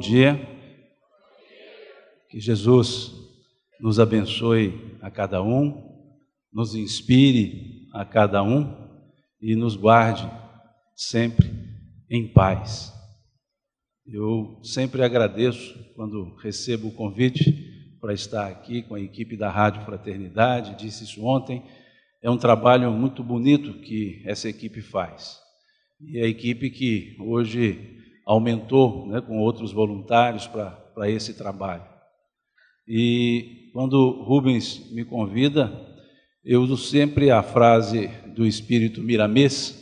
dia. Que Jesus nos abençoe a cada um, nos inspire a cada um e nos guarde sempre em paz. Eu sempre agradeço quando recebo o convite para estar aqui com a equipe da Rádio Fraternidade, disse isso ontem. É um trabalho muito bonito que essa equipe faz. E a equipe que hoje aumentou né, com outros voluntários para esse trabalho. E quando Rubens me convida, eu uso sempre a frase do espírito Miramês,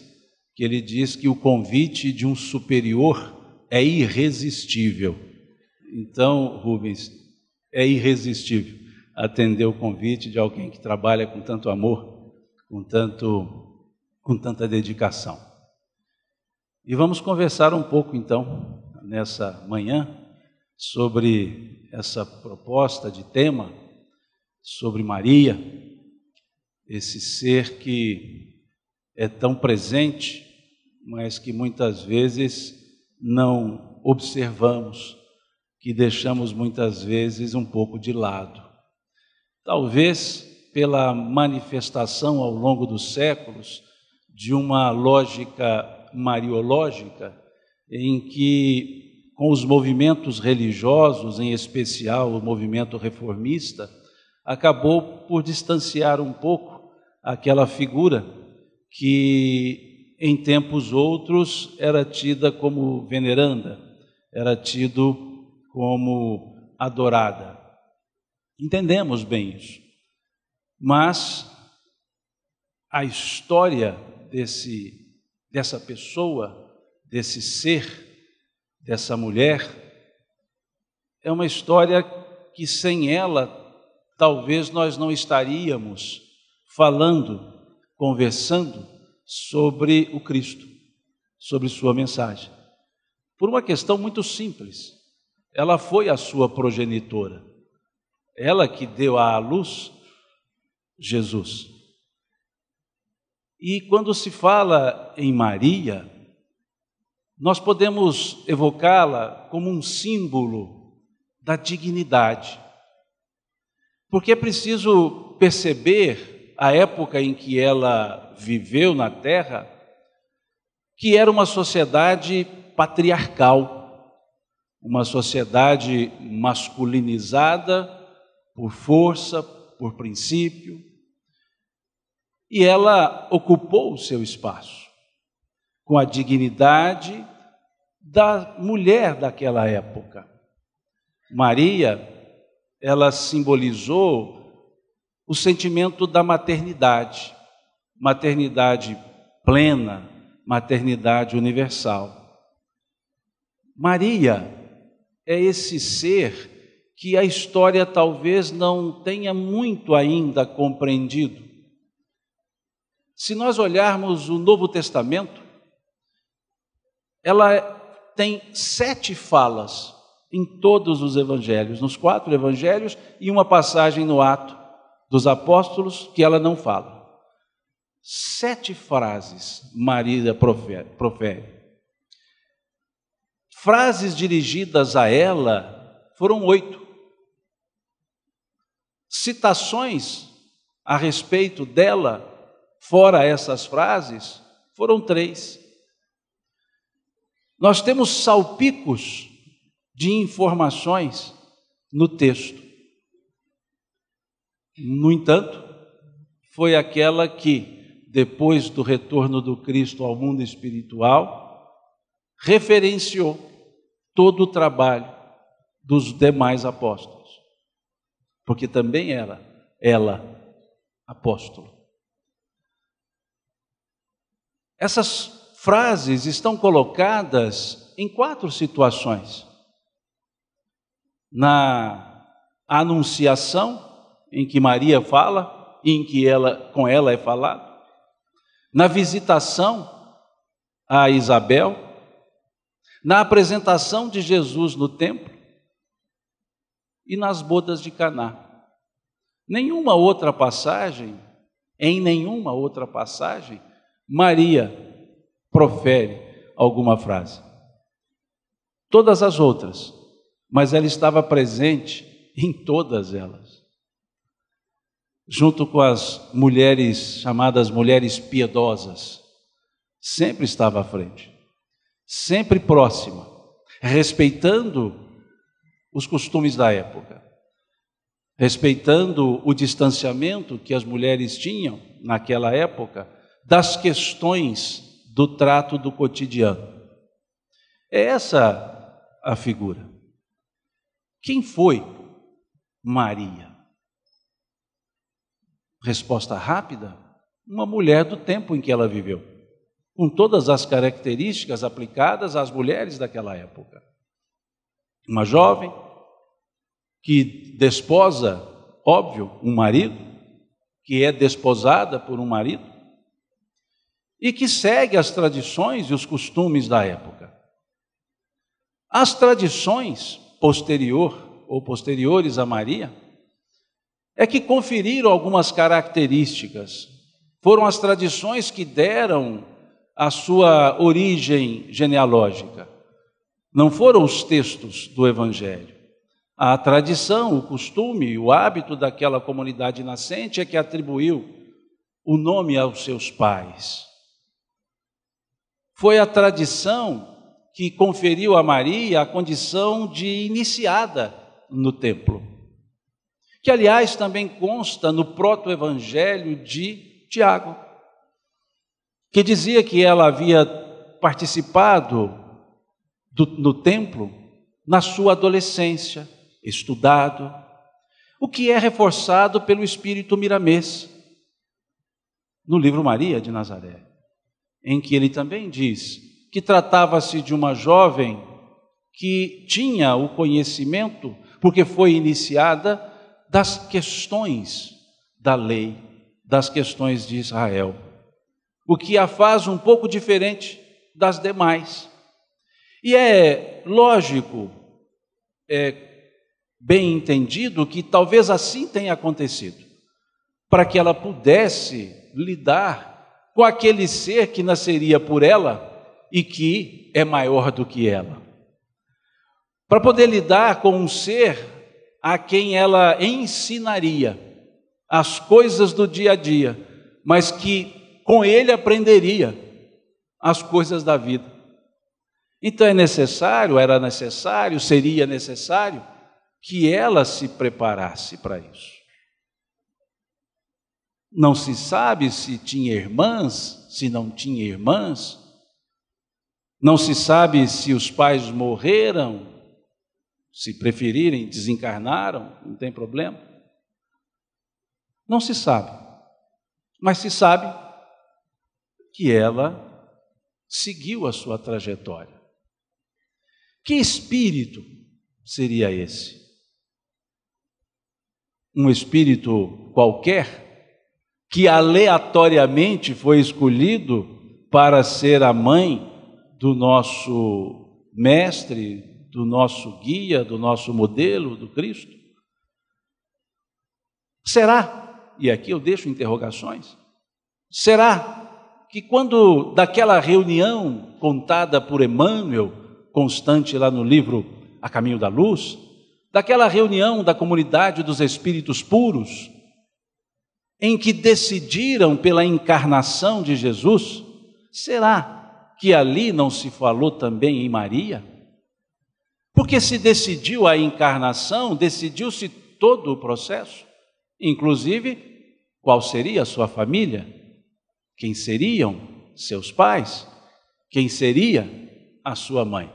que ele diz que o convite de um superior é irresistível. Então, Rubens, é irresistível atender o convite de alguém que trabalha com tanto amor, com, tanto, com tanta dedicação. E vamos conversar um pouco então nessa manhã sobre essa proposta de tema sobre Maria, esse ser que é tão presente, mas que muitas vezes não observamos, que deixamos muitas vezes um pouco de lado. Talvez pela manifestação ao longo dos séculos de uma lógica mariológica, em que, com os movimentos religiosos, em especial o movimento reformista, acabou por distanciar um pouco aquela figura que, em tempos outros, era tida como veneranda, era tido como adorada. Entendemos bem isso. Mas a história desse dessa pessoa, desse ser, dessa mulher, é uma história que sem ela talvez nós não estaríamos falando, conversando sobre o Cristo, sobre sua mensagem. Por uma questão muito simples. Ela foi a sua progenitora. Ela que deu à luz Jesus. E quando se fala em Maria, nós podemos evocá-la como um símbolo da dignidade. Porque é preciso perceber a época em que ela viveu na Terra, que era uma sociedade patriarcal, uma sociedade masculinizada por força, por princípio, e ela ocupou o seu espaço com a dignidade da mulher daquela época. Maria, ela simbolizou o sentimento da maternidade, maternidade plena, maternidade universal. Maria é esse ser que a história talvez não tenha muito ainda compreendido se nós olharmos o Novo Testamento, ela tem sete falas em todos os evangelhos, nos quatro evangelhos e uma passagem no ato dos apóstolos que ela não fala. Sete frases Maria profere. Frases dirigidas a ela foram oito. Citações a respeito dela fora essas frases, foram três. Nós temos salpicos de informações no texto. No entanto, foi aquela que, depois do retorno do Cristo ao mundo espiritual, referenciou todo o trabalho dos demais apóstolos, porque também era ela apóstolo. Essas frases estão colocadas em quatro situações: na anunciação, em que Maria fala, e em que ela, com ela é falado, na visitação a Isabel, na apresentação de Jesus no templo e nas bodas de Caná. Nenhuma outra passagem, em nenhuma outra passagem, Maria profere alguma frase. Todas as outras, mas ela estava presente em todas elas. Junto com as mulheres chamadas mulheres piedosas, sempre estava à frente, sempre próxima, respeitando os costumes da época, respeitando o distanciamento que as mulheres tinham naquela época das questões do trato do cotidiano. É essa a figura. Quem foi Maria? Resposta rápida: uma mulher do tempo em que ela viveu, com todas as características aplicadas às mulheres daquela época. Uma jovem que desposa, óbvio, um marido, que é desposada por um marido, e que segue as tradições e os costumes da época. As tradições posterior ou posteriores a Maria é que conferiram algumas características. Foram as tradições que deram a sua origem genealógica. Não foram os textos do evangelho. A tradição, o costume, e o hábito daquela comunidade nascente é que atribuiu o nome aos seus pais. Foi a tradição que conferiu a Maria a condição de iniciada no templo. Que, aliás, também consta no proto-evangelho de Tiago, que dizia que ela havia participado do, no templo na sua adolescência, estudado, o que é reforçado pelo Espírito Miramês, no livro Maria de Nazaré em que ele também diz que tratava-se de uma jovem que tinha o conhecimento, porque foi iniciada, das questões da lei, das questões de Israel, o que a faz um pouco diferente das demais. E é lógico, é bem entendido, que talvez assim tenha acontecido, para que ela pudesse lidar com aquele ser que nasceria por ela e que é maior do que ela. Para poder lidar com um ser a quem ela ensinaria as coisas do dia a dia, mas que com ele aprenderia as coisas da vida. Então é necessário, era necessário, seria necessário que ela se preparasse para isso. Não se sabe se tinha irmãs, se não tinha irmãs. Não se sabe se os pais morreram, se preferirem, desencarnaram, não tem problema. Não se sabe. Mas se sabe que ela seguiu a sua trajetória. Que espírito seria esse? Um espírito qualquer que aleatoriamente foi escolhido para ser a mãe do nosso mestre, do nosso guia, do nosso modelo, do Cristo? Será? E aqui eu deixo interrogações. Será que quando daquela reunião contada por Emmanuel, constante lá no livro A Caminho da Luz, daquela reunião da comunidade dos espíritos puros, em que decidiram pela encarnação de Jesus, será que ali não se falou também em Maria? Porque se decidiu a encarnação, decidiu-se todo o processo, inclusive qual seria a sua família, quem seriam seus pais, quem seria a sua mãe.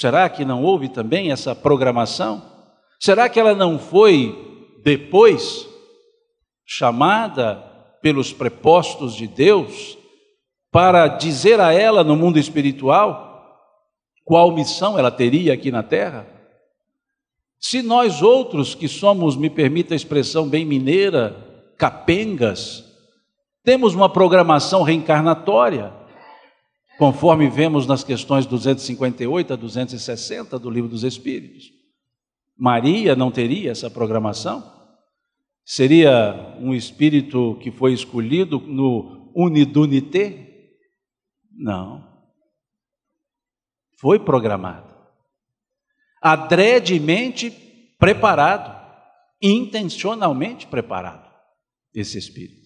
Será que não houve também essa programação? Será que ela não foi depois chamada pelos prepostos de Deus para dizer a ela no mundo espiritual qual missão ela teria aqui na terra? Se nós outros que somos, me permita a expressão bem mineira, capengas, temos uma programação reencarnatória, conforme vemos nas questões 258 a 260 do Livro dos Espíritos. Maria não teria essa programação? Seria um espírito que foi escolhido no unidunité? Não. Foi programado. Adredemente preparado, intencionalmente preparado, esse espírito.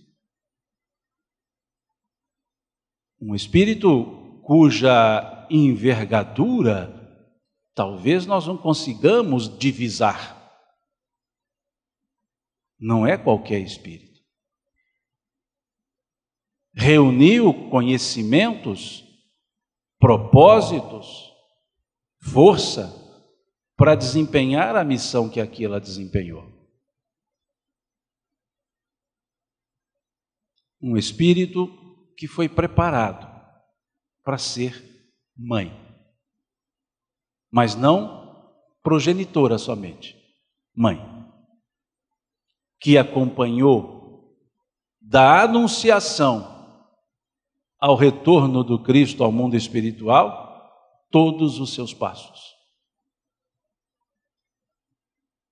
Um espírito cuja envergadura Talvez nós não consigamos divisar. Não é qualquer espírito. Reuniu conhecimentos, propósitos, força para desempenhar a missão que aqui ela desempenhou. Um espírito que foi preparado para ser mãe mas não progenitora somente, mãe, que acompanhou da anunciação ao retorno do Cristo ao mundo espiritual todos os seus passos.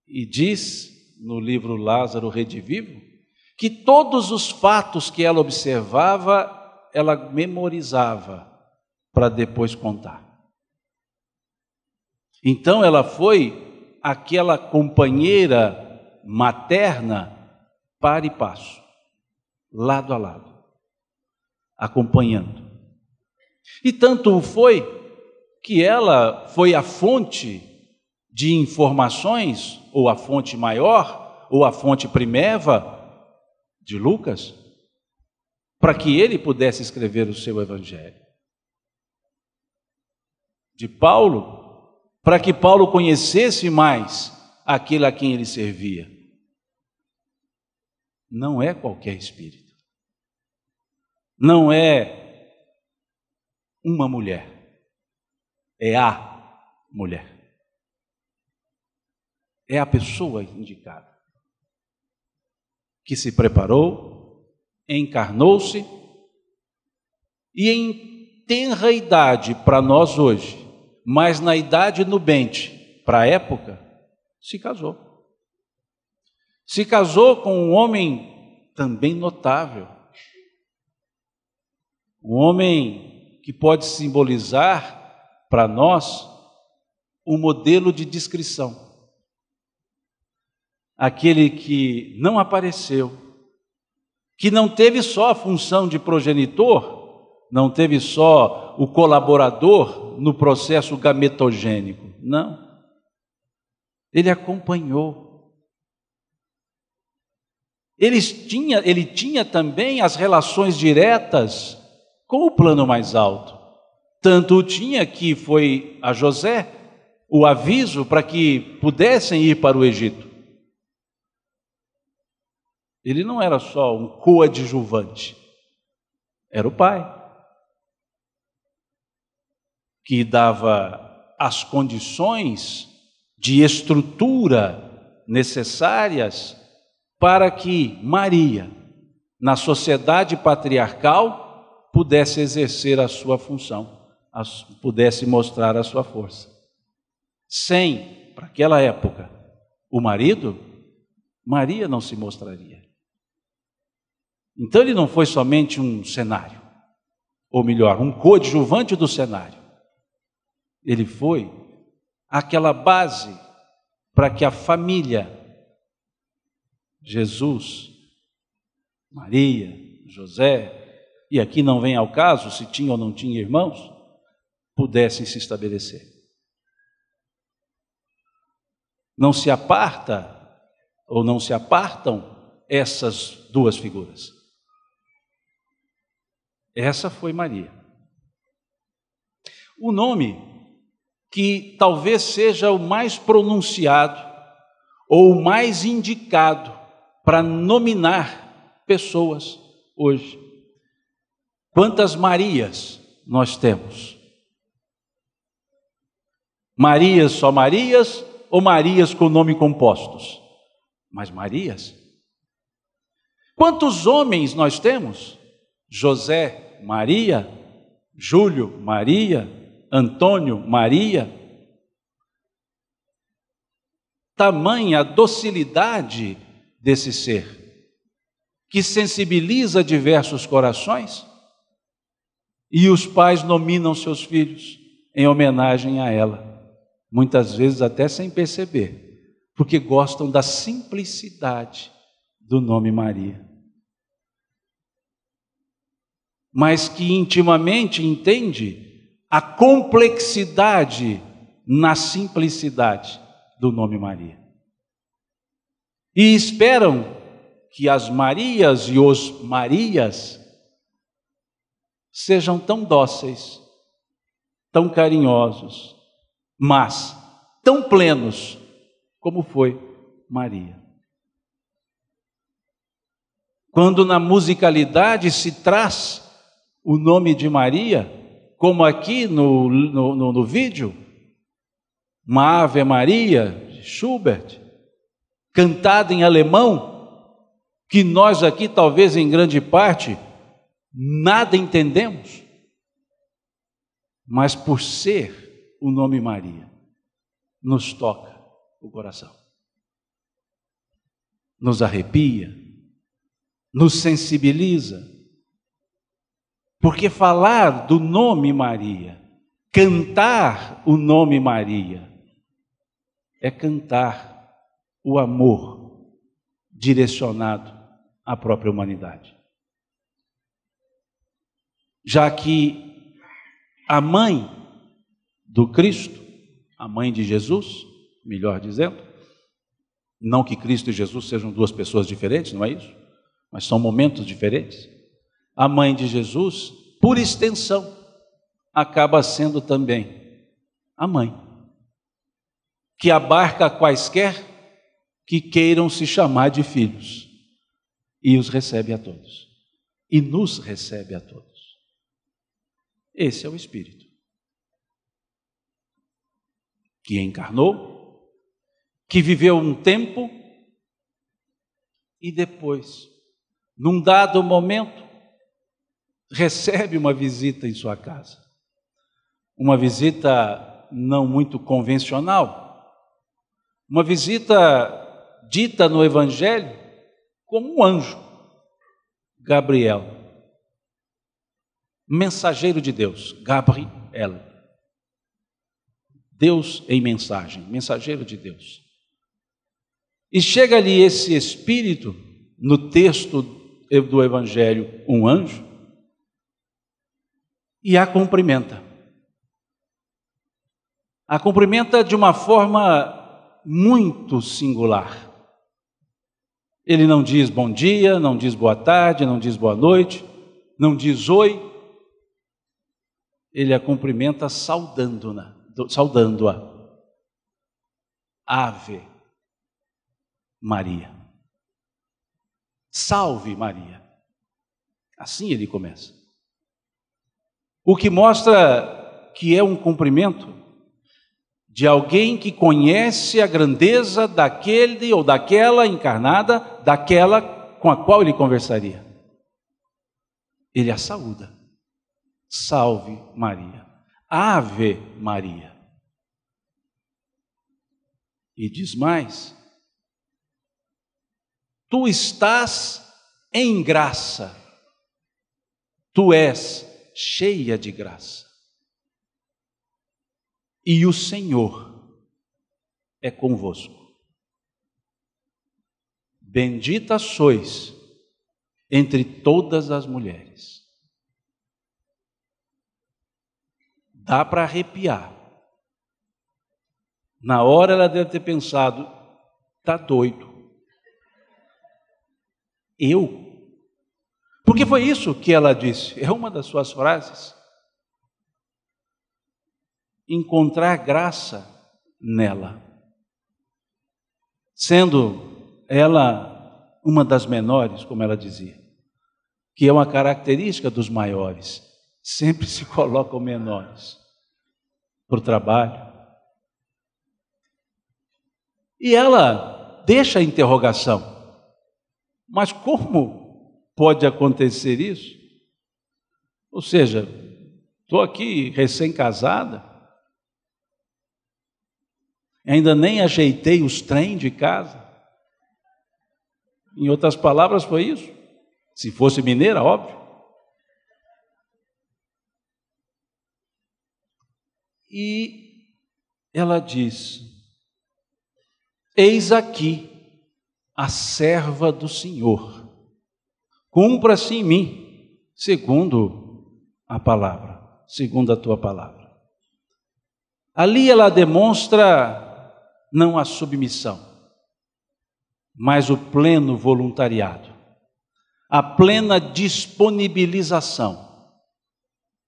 E diz no livro Lázaro Redivivo que todos os fatos que ela observava, ela memorizava para depois contar. Então ela foi aquela companheira materna, par e passo, lado a lado, acompanhando. E tanto foi que ela foi a fonte de informações, ou a fonte maior, ou a fonte primeva de Lucas, para que ele pudesse escrever o seu evangelho. De Paulo, para que Paulo conhecesse mais aquele a quem ele servia. Não é qualquer espírito. Não é uma mulher. É a mulher. É a pessoa indicada que se preparou, encarnou-se e em tenra idade para nós hoje, mas na idade nubente, para a época, se casou. Se casou com um homem também notável, um homem que pode simbolizar para nós um modelo de descrição. Aquele que não apareceu, que não teve só a função de progenitor, não teve só o colaborador no processo gametogênico, não. Ele acompanhou. Eles tinha, ele tinha também as relações diretas com o plano mais alto. Tanto o tinha que foi a José o aviso para que pudessem ir para o Egito. Ele não era só um coadjuvante, era o pai que dava as condições de estrutura necessárias para que Maria, na sociedade patriarcal, pudesse exercer a sua função, pudesse mostrar a sua força. Sem, para aquela época, o marido, Maria não se mostraria. Então ele não foi somente um cenário, ou melhor, um coadjuvante do cenário ele foi aquela base para que a família, Jesus, Maria, José, e aqui não vem ao caso se tinha ou não tinha irmãos, pudessem se estabelecer. Não se aparta ou não se apartam essas duas figuras. Essa foi Maria. O nome que talvez seja o mais pronunciado ou o mais indicado para nominar pessoas hoje. Quantas Marias nós temos? Marias só Marias ou Marias com nome compostos? Mas Marias. Quantos homens nós temos? José, Maria, Júlio, Maria, Antônio, Maria. Tamanha docilidade desse ser, que sensibiliza diversos corações, e os pais nominam seus filhos em homenagem a ela, muitas vezes até sem perceber, porque gostam da simplicidade do nome Maria. Mas que intimamente entende a complexidade na simplicidade do nome Maria. E esperam que as Marias e os Marias sejam tão dóceis, tão carinhosos, mas tão plenos como foi Maria. Quando na musicalidade se traz o nome de Maria, como aqui no, no, no, no vídeo, uma Ave Maria, Schubert, cantada em alemão, que nós aqui, talvez em grande parte, nada entendemos, mas por ser o nome Maria, nos toca o coração, nos arrepia, nos sensibiliza porque falar do nome Maria, cantar o nome Maria, é cantar o amor direcionado à própria humanidade. Já que a mãe do Cristo, a mãe de Jesus, melhor dizendo, não que Cristo e Jesus sejam duas pessoas diferentes, não é isso? Mas são momentos diferentes a mãe de Jesus, por extensão, acaba sendo também a mãe, que abarca quaisquer que queiram se chamar de filhos, e os recebe a todos, e nos recebe a todos. Esse é o Espírito que encarnou, que viveu um tempo e depois, num dado momento, recebe uma visita em sua casa. Uma visita não muito convencional. Uma visita dita no Evangelho como um anjo, Gabriel, mensageiro de Deus, Gabriel. Deus em mensagem, mensageiro de Deus. E chega-lhe esse espírito, no texto do Evangelho, um anjo, e a cumprimenta. A cumprimenta de uma forma muito singular. Ele não diz bom dia, não diz boa tarde, não diz boa noite, não diz oi. Ele a cumprimenta saudando-a. Saudando Ave Maria. Salve Maria. Assim ele começa. O que mostra que é um cumprimento de alguém que conhece a grandeza daquele ou daquela encarnada, daquela com a qual ele conversaria. Ele a saúda. Salve Maria. Ave Maria. E diz mais: Tu estás em graça. Tu és cheia de graça. E o Senhor é convosco. Bendita sois entre todas as mulheres. Dá para arrepiar. Na hora ela deve ter pensado: tá doido. Eu porque foi isso que ela disse, é uma das suas frases. Encontrar graça nela. Sendo ela uma das menores, como ela dizia, que é uma característica dos maiores, sempre se colocam menores para o trabalho. E ela deixa a interrogação: mas como pode acontecer isso? Ou seja, estou aqui recém-casada, ainda nem ajeitei os trem de casa. Em outras palavras, foi isso. Se fosse mineira, óbvio. E ela diz: Eis aqui a serva do Senhor cumpra-se em mim, segundo a palavra, segundo a tua palavra. Ali ela demonstra não a submissão, mas o pleno voluntariado, a plena disponibilização.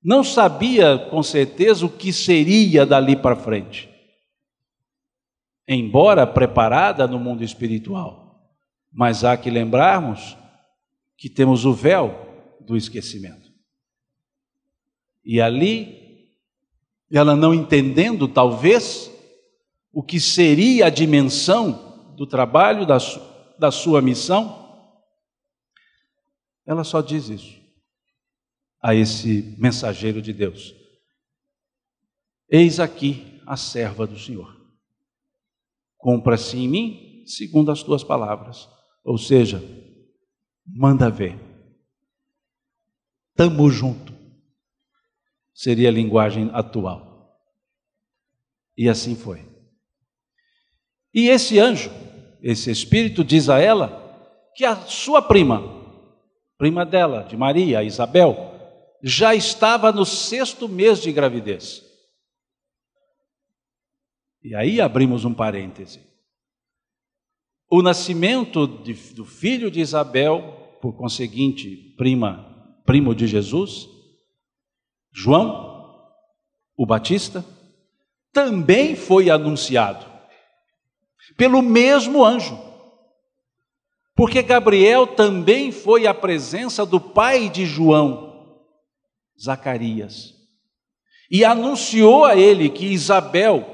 Não sabia com certeza o que seria dali para frente, embora preparada no mundo espiritual. Mas há que lembrarmos que temos o véu do esquecimento. E ali, ela não entendendo, talvez, o que seria a dimensão do trabalho, da, su da sua missão, ela só diz isso a esse mensageiro de Deus: Eis aqui a serva do Senhor. Cumpra-se em mim, segundo as tuas palavras. Ou seja, manda ver. Tamo junto. Seria a linguagem atual. E assim foi. E esse anjo, esse espírito, diz a ela que a sua prima, prima dela, de Maria, Isabel, já estava no sexto mês de gravidez. E aí abrimos um parêntese. O nascimento de, do filho de Isabel por conseguinte prima, primo de Jesus, João, o Batista, também foi anunciado pelo mesmo anjo. Porque Gabriel também foi à presença do pai de João, Zacarias, e anunciou a ele que Isabel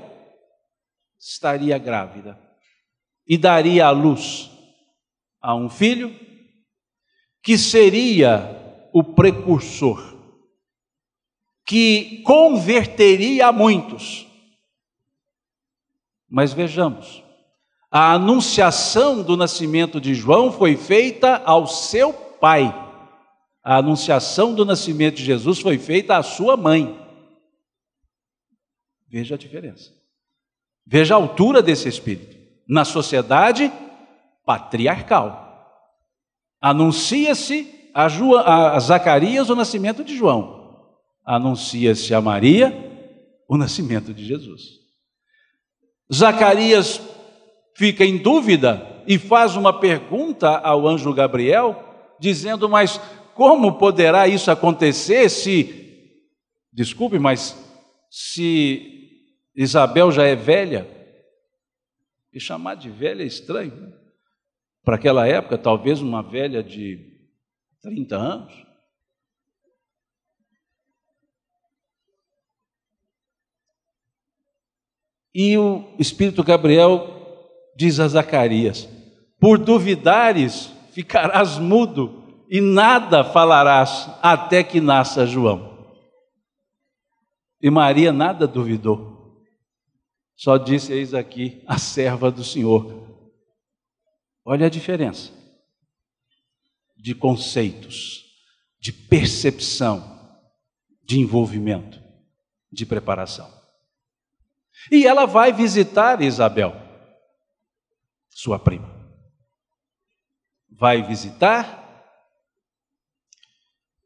estaria grávida e daria à luz a um filho que seria o precursor, que converteria a muitos. Mas vejamos, a anunciação do nascimento de João foi feita ao seu pai. A anunciação do nascimento de Jesus foi feita à sua mãe. Veja a diferença. Veja a altura desse espírito na sociedade patriarcal. Anuncia-se a, a, Zacarias o nascimento de João. Anuncia-se a Maria o nascimento de Jesus. Zacarias fica em dúvida e faz uma pergunta ao anjo Gabriel, dizendo: Mas como poderá isso acontecer se, desculpe, mas se Isabel já é velha? E chamar de velha é estranho. Né? Para aquela época, talvez uma velha de 30 anos. E o Espírito Gabriel diz a Zacarias: Por duvidares ficarás mudo e nada falarás até que nasça João. E Maria nada duvidou, só disse: Eis aqui a serva do Senhor, Olha a diferença de conceitos, de percepção, de envolvimento, de preparação. E ela vai visitar Isabel, sua prima. Vai visitar.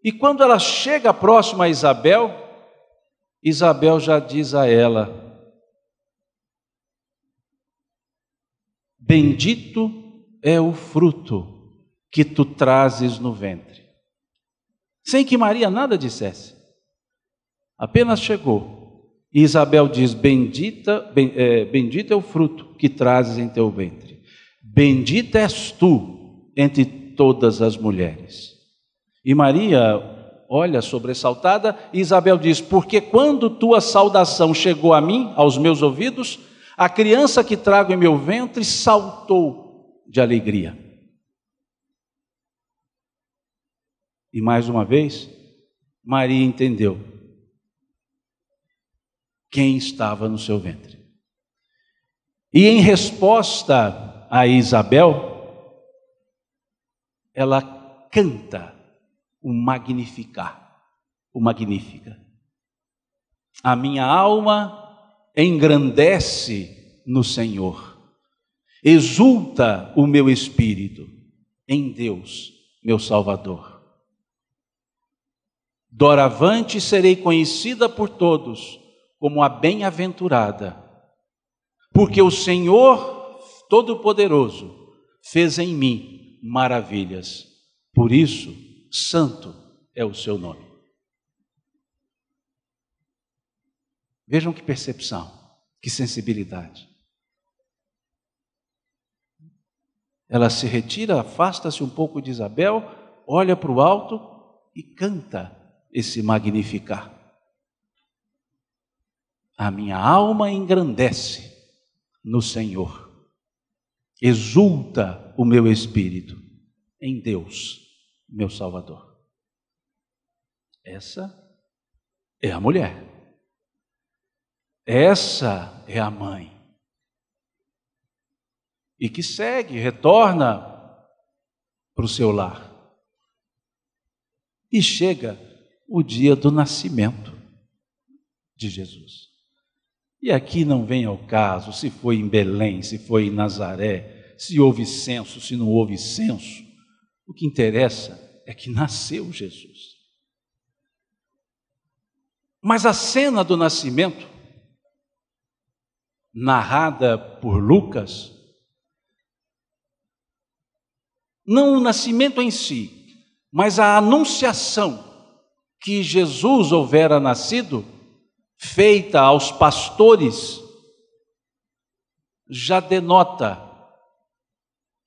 E quando ela chega próxima a Isabel, Isabel já diz a ela: Bendito é o fruto que tu trazes no ventre. Sem que Maria nada dissesse, apenas chegou. E Isabel diz: Bendita, ben, é, bendito é o fruto que trazes em teu ventre. Bendita és tu entre todas as mulheres. E Maria olha sobressaltada, e Isabel diz: Porque quando tua saudação chegou a mim, aos meus ouvidos, a criança que trago em meu ventre saltou de alegria. E mais uma vez, Maria entendeu quem estava no seu ventre. E em resposta a Isabel, ela canta o Magnificar, o Magnífica. A minha alma engrandece no Senhor Exulta o meu espírito em Deus, meu Salvador. Doravante serei conhecida por todos como a bem-aventurada, porque o Senhor Todo-Poderoso fez em mim maravilhas. Por isso, santo é o seu nome. Vejam que percepção, que sensibilidade. Ela se retira, afasta-se um pouco de Isabel, olha para o alto e canta esse magnificar. A minha alma engrandece no Senhor, exulta o meu espírito em Deus, meu Salvador. Essa é a mulher, essa é a mãe e que segue, retorna para o seu lar. E chega o dia do nascimento de Jesus. E aqui não vem ao caso se foi em Belém, se foi em Nazaré, se houve censo, se não houve censo. O que interessa é que nasceu Jesus. Mas a cena do nascimento, narrada por Lucas, não o nascimento em si, mas a anunciação que Jesus houvera nascido, feita aos pastores, já denota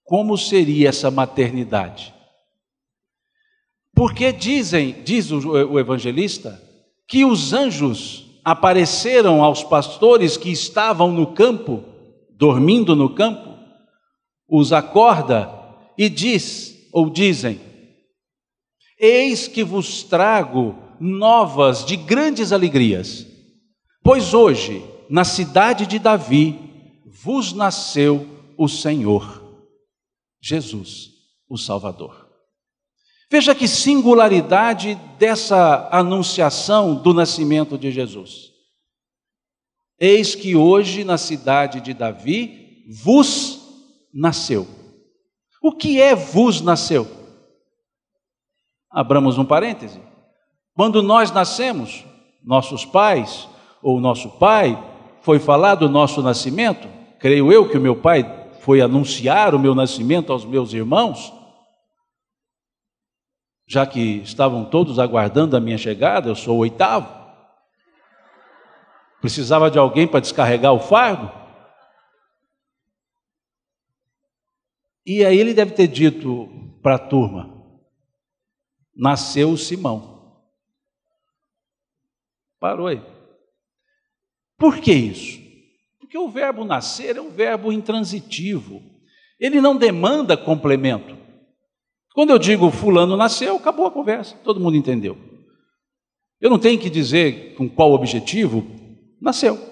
como seria essa maternidade. Porque dizem, diz o, o evangelista, que os anjos apareceram aos pastores que estavam no campo, dormindo no campo, os acorda e diz, ou dizem: Eis que vos trago novas de grandes alegrias, pois hoje, na cidade de Davi, vos nasceu o Senhor, Jesus, o Salvador. Veja que singularidade dessa anunciação do nascimento de Jesus. Eis que hoje na cidade de Davi vos nasceu o que é vos nasceu? Abramos um parêntese. Quando nós nascemos, nossos pais ou nosso pai, foi falado do nosso nascimento, creio eu que o meu pai foi anunciar o meu nascimento aos meus irmãos, já que estavam todos aguardando a minha chegada, eu sou o oitavo. Precisava de alguém para descarregar o fardo. E aí ele deve ter dito para a turma: nasceu o Simão. Parou aí. Por que isso? Porque o verbo nascer é um verbo intransitivo. Ele não demanda complemento. Quando eu digo fulano nasceu, acabou a conversa, todo mundo entendeu. Eu não tenho que dizer com qual objetivo nasceu.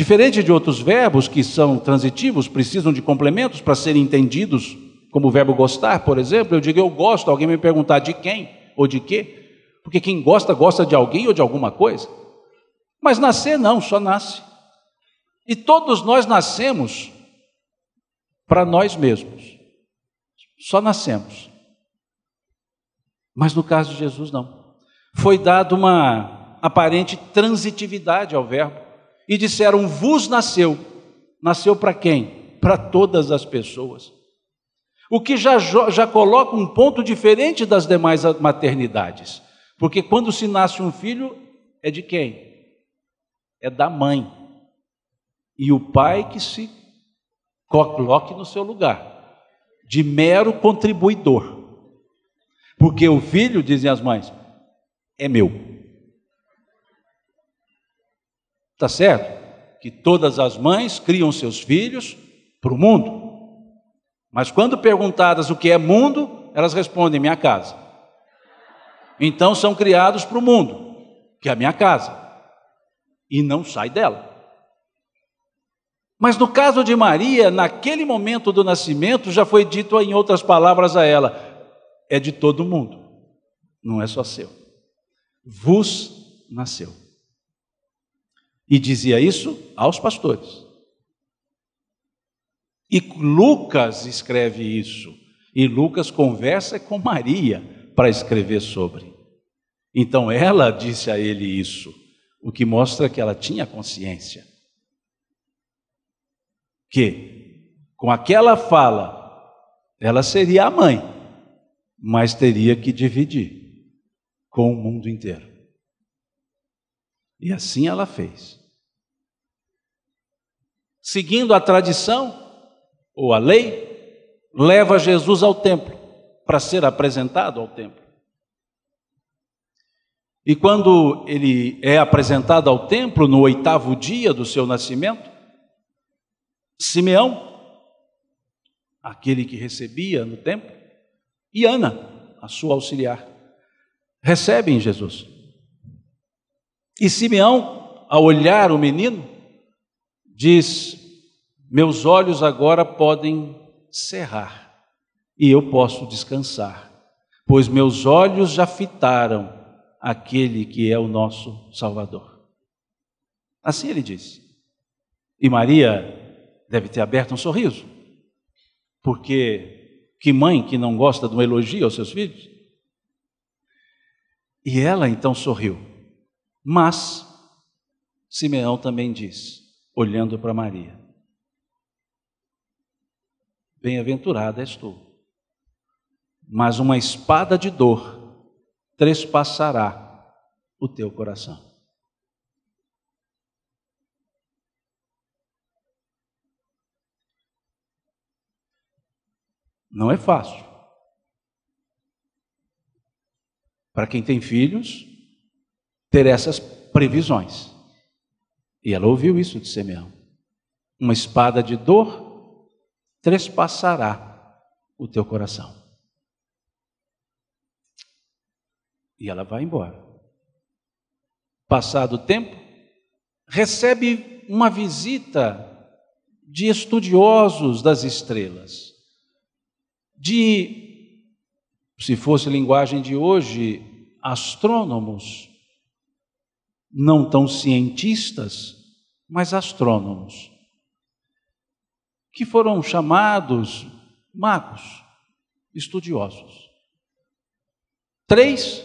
Diferente de outros verbos que são transitivos, precisam de complementos para serem entendidos, como o verbo gostar, por exemplo, eu digo eu gosto, alguém me perguntar de quem ou de quê, porque quem gosta, gosta de alguém ou de alguma coisa. Mas nascer não, só nasce. E todos nós nascemos para nós mesmos. Só nascemos. Mas no caso de Jesus, não. Foi dada uma aparente transitividade ao verbo e disseram: Vos nasceu. Nasceu para quem? Para todas as pessoas. O que já, já coloca um ponto diferente das demais maternidades. Porque quando se nasce um filho, é de quem? É da mãe. E o pai que se coloque no seu lugar, de mero contribuidor. Porque o filho, dizem as mães, é meu. Tá certo? Que todas as mães criam seus filhos para o mundo. Mas quando perguntadas o que é mundo, elas respondem minha casa. Então são criados para o mundo, que é a minha casa, e não sai dela. Mas no caso de Maria, naquele momento do nascimento, já foi dito em outras palavras a ela: é de todo mundo, não é só seu. Vos nasceu. E dizia isso aos pastores. E Lucas escreve isso. E Lucas conversa com Maria para escrever sobre. Então ela disse a ele isso, o que mostra que ela tinha consciência. Que com aquela fala, ela seria a mãe, mas teria que dividir com o mundo inteiro. E assim ela fez seguindo a tradição ou a lei, leva Jesus ao templo para ser apresentado ao templo. E quando ele é apresentado ao templo no oitavo dia do seu nascimento, Simeão, aquele que recebia no templo, e Ana, a sua auxiliar, recebem Jesus. E Simeão, ao olhar o menino, diz: meus olhos agora podem cerrar e eu posso descansar, pois meus olhos já fitaram aquele que é o nosso Salvador. Assim ele disse. E Maria deve ter aberto um sorriso, porque que mãe que não gosta de um elogio aos seus filhos? E ela então sorriu. Mas Simeão também diz, olhando para Maria: Bem-aventurado és tu. Mas uma espada de dor trespassará o teu coração. Não é fácil. Para quem tem filhos, ter essas previsões. E ela ouviu isso de Simeão. Uma espada de dor trespassará o teu coração. E ela vai embora. Passado o tempo, recebe uma visita de estudiosos das estrelas, de, se fosse linguagem de hoje, astrônomos, não tão cientistas, mas astrônomos que foram chamados magos, estudiosos. Três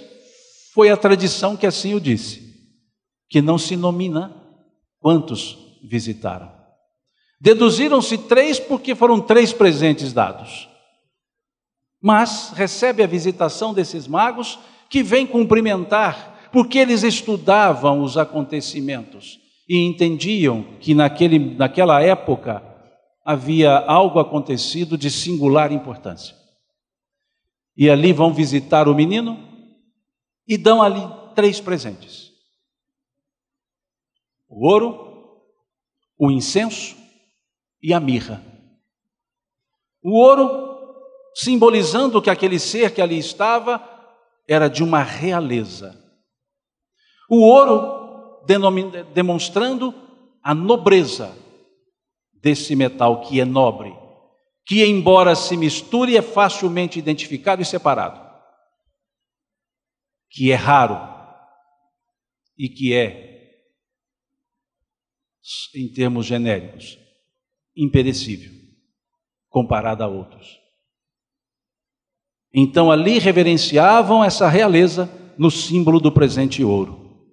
foi a tradição que assim o disse, que não se nomina quantos visitaram. Deduziram-se três porque foram três presentes dados. Mas recebe a visitação desses magos que vêm cumprimentar, porque eles estudavam os acontecimentos e entendiam que naquele, naquela época havia algo acontecido de singular importância. E ali vão visitar o menino e dão ali três presentes: o ouro, o incenso e a mirra. O ouro, simbolizando que aquele ser que ali estava era de uma realeza. O ouro, demonstrando a nobreza desse metal que é nobre, que, embora se misture, é facilmente identificado e separado, que é raro e que é, em termos genéricos, imperecível comparado a outros. Então ali reverenciavam essa realeza no símbolo do presente ouro.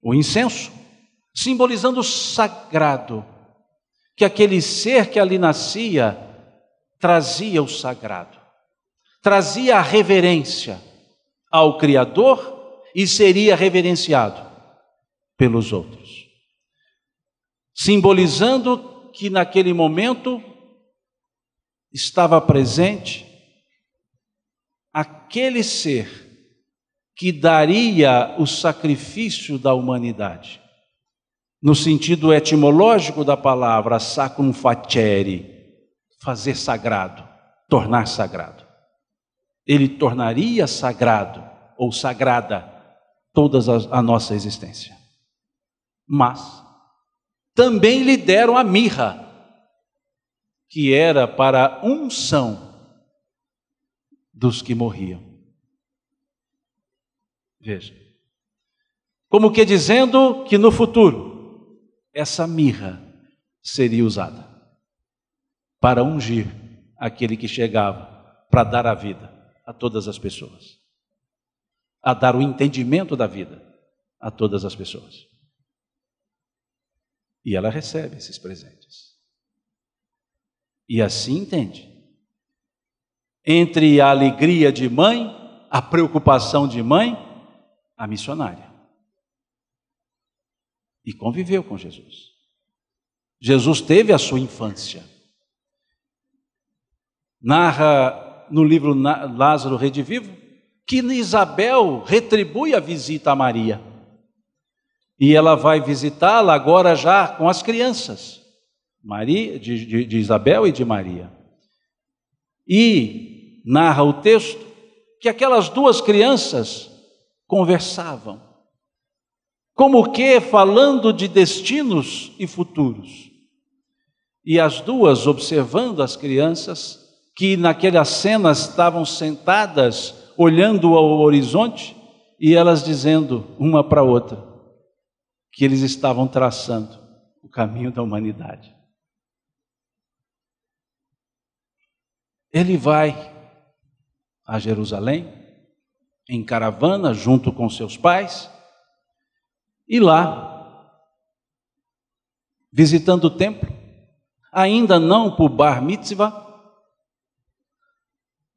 O incenso, simbolizando o sagrado, que aquele ser que ali nascia trazia o sagrado, trazia a reverência ao Criador e seria reverenciado pelos outros. Simbolizando que naquele momento estava presente aquele ser que daria o sacrifício da humanidade no sentido etimológico da palavra sacrum facere, fazer sagrado, tornar sagrado. Ele tornaria sagrado ou sagrada toda a nossa existência. Mas também lhe deram a mirra, que era para a unção dos que morriam. Veja. Como que dizendo que no futuro essa mirra seria usada para ungir aquele que chegava para dar a vida a todas as pessoas, a dar o entendimento da vida a todas as pessoas. E ela recebe esses presentes. E assim entende. Entre a alegria de mãe, a preocupação de mãe, a missionária e conviveu com Jesus. Jesus teve a sua infância. Narra no livro Lázaro Redivivo que Isabel retribui a visita a Maria. E ela vai visitá-la agora já com as crianças, Maria, de, de, de Isabel e de Maria. E narra o texto que aquelas duas crianças conversavam como que falando de destinos e futuros. E as duas observando as crianças que naquela cena estavam sentadas olhando ao horizonte e elas dizendo uma para outra que eles estavam traçando o caminho da humanidade. Ele vai a Jerusalém em caravana junto com seus pais e lá, visitando o templo, ainda não para o bar mitzvah,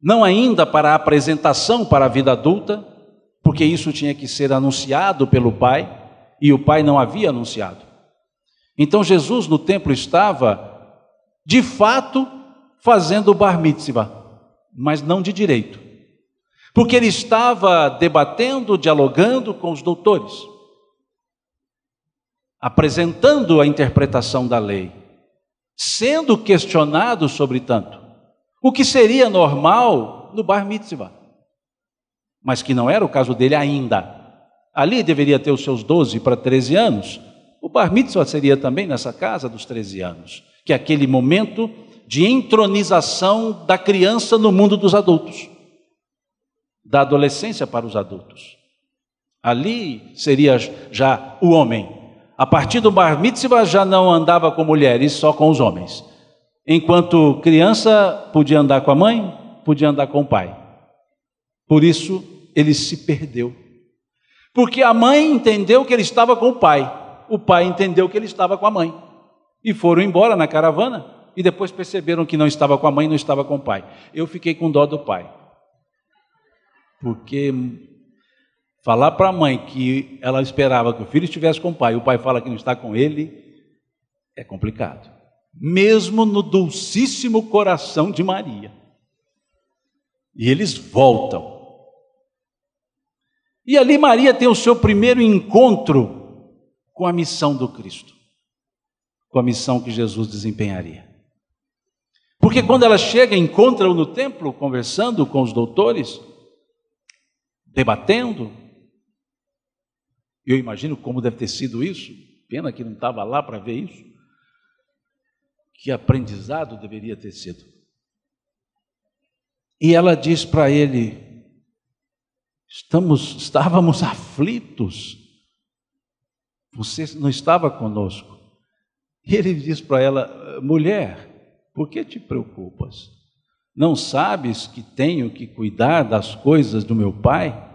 não ainda para a apresentação para a vida adulta, porque isso tinha que ser anunciado pelo pai e o pai não havia anunciado. Então Jesus no templo estava, de fato, fazendo o bar mitzvah, mas não de direito, porque ele estava debatendo, dialogando com os doutores apresentando a interpretação da lei, sendo questionado sobre tanto, o que seria normal no bar mitzvah, mas que não era o caso dele ainda. Ali deveria ter os seus 12 para 13 anos. O bar mitzvah seria também nessa casa dos 13 anos, que é aquele momento de entronização da criança no mundo dos adultos, da adolescência para os adultos. Ali seria já o homem, a partir do bar mitzvah já não andava com mulheres, só com os homens. Enquanto criança, podia andar com a mãe, podia andar com o pai. Por isso, ele se perdeu. Porque a mãe entendeu que ele estava com o pai, o pai entendeu que ele estava com a mãe. E foram embora na caravana. E depois perceberam que não estava com a mãe, não estava com o pai. Eu fiquei com dó do pai. Porque Falar para a mãe que ela esperava que o filho estivesse com o pai e o pai fala que não está com ele, é complicado. Mesmo no dulcíssimo coração de Maria. E eles voltam. E ali Maria tem o seu primeiro encontro com a missão do Cristo, com a missão que Jesus desempenharia. Porque quando ela chega, encontra-o no templo, conversando com os doutores, debatendo, eu imagino como deve ter sido isso, pena que não estava lá para ver isso. Que aprendizado deveria ter sido. E ela diz para ele: Estamos, estávamos aflitos. Você não estava conosco. E ele diz para ela: Mulher, por que te preocupas? Não sabes que tenho que cuidar das coisas do meu pai?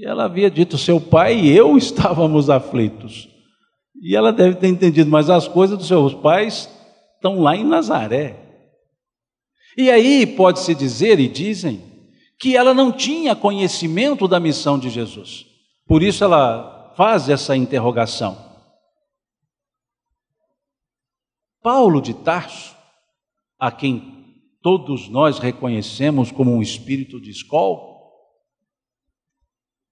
E ela havia dito: Seu pai e eu estávamos aflitos. E ela deve ter entendido, mas as coisas dos seus pais estão lá em Nazaré. E aí pode-se dizer, e dizem, que ela não tinha conhecimento da missão de Jesus. Por isso ela faz essa interrogação. Paulo de Tarso, a quem todos nós reconhecemos como um espírito de escola,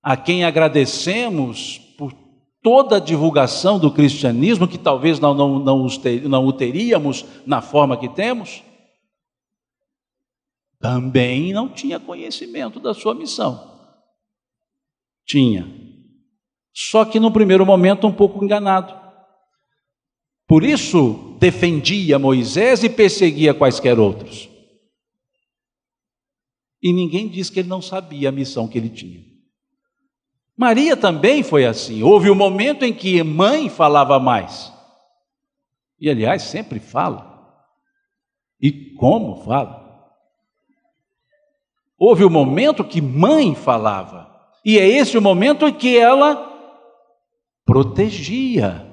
a quem agradecemos por toda a divulgação do cristianismo, que talvez não, não, não, não o teríamos na forma que temos, também não tinha conhecimento da sua missão. Tinha. Só que no primeiro momento um pouco enganado. Por isso defendia Moisés e perseguia quaisquer outros. E ninguém diz que ele não sabia a missão que ele tinha. Maria também foi assim. Houve um momento em que mãe falava mais. E aliás, sempre fala. E como fala? Houve um momento que mãe falava. E é esse o momento em que ela protegia,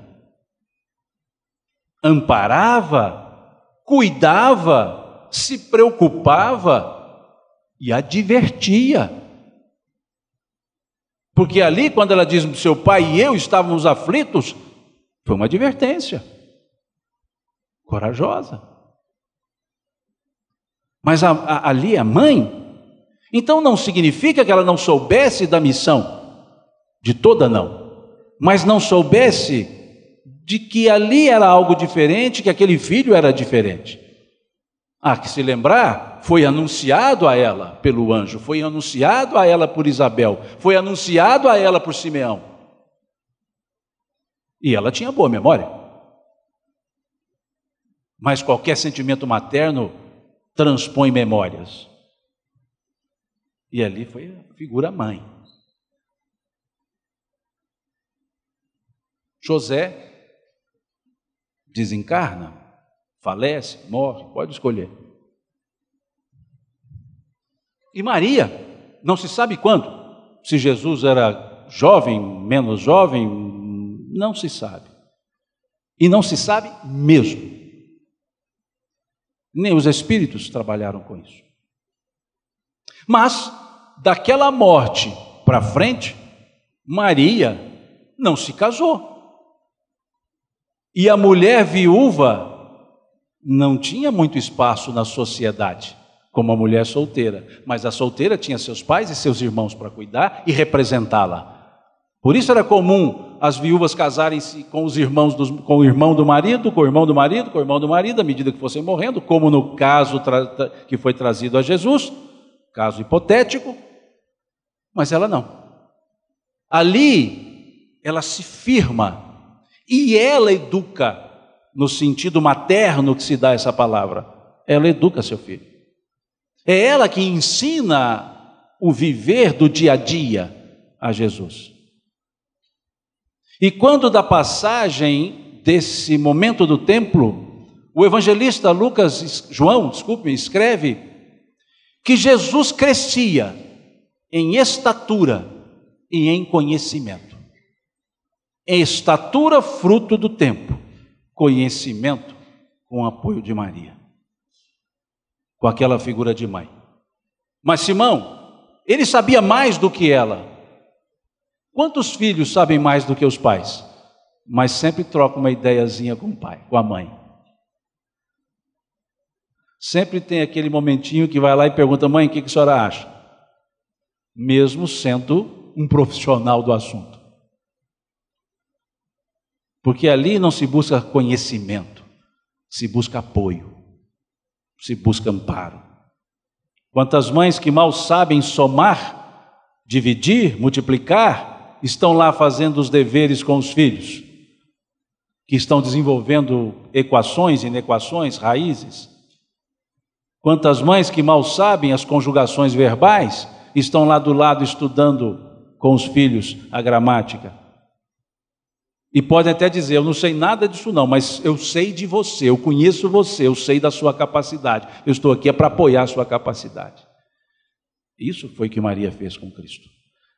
amparava, cuidava, se preocupava e advertia. Porque ali, quando ela diz: que Seu pai e eu estávamos aflitos, foi uma advertência. Corajosa. Mas a, a, ali a mãe, então não significa que ela não soubesse da missão, de toda não, mas não soubesse de que ali era algo diferente, que aquele filho era diferente. Há ah, que se lembrar foi anunciado a ela pelo anjo, foi anunciado a ela por Isabel, foi anunciado a ela por Simeão. E ela tinha boa memória. Mas qualquer sentimento materno transpõe memórias. E ali foi a figura mãe. José desencarna, falece, morre, pode escolher e Maria, não se sabe quando, se Jesus era jovem, menos jovem, não se sabe. E não se sabe mesmo. Nem os espíritos trabalharam com isso. Mas, daquela morte para frente, Maria não se casou. E a mulher viúva não tinha muito espaço na sociedade como a mulher solteira. Mas a solteira tinha seus pais e seus irmãos para cuidar e representá-la. Por isso era comum as viúvas casarem-se com os irmãos dos, com o irmão do marido, com o irmão do marido, com o irmão do marido, à medida que fossem morrendo, como no caso que foi trazido a Jesus, caso hipotético, mas ela não. Ali ela se firma e ela educa no sentido materno que se dá essa palavra. Ela educa seu filho. É ela que ensina o viver do dia a dia a Jesus. E quando da passagem desse momento do templo, o evangelista Lucas, João, desculpe, escreve que Jesus crescia em estatura e em conhecimento. Em estatura, fruto do tempo, conhecimento, com o apoio de Maria com aquela figura de mãe. Mas Simão, ele sabia mais do que ela. Quantos filhos sabem mais do que os pais? Mas sempre troca uma ideiazinha com o pai, com a mãe. Sempre tem aquele momentinho que vai lá e pergunta: mãe, o que, que a senhora acha? Mesmo sendo um profissional do assunto. Porque ali não se busca conhecimento, se busca apoio se busca amparo. Quantas mães que mal sabem somar, dividir, multiplicar, estão lá fazendo os deveres com os filhos, que estão desenvolvendo equações, inequações, raízes. Quantas mães que mal sabem as conjugações verbais, estão lá do lado estudando com os filhos a gramática. E pode até dizer: Eu não sei nada disso, não, mas eu sei de você, eu conheço você, eu sei da sua capacidade, eu estou aqui é para apoiar a sua capacidade. Isso foi o que Maria fez com Cristo.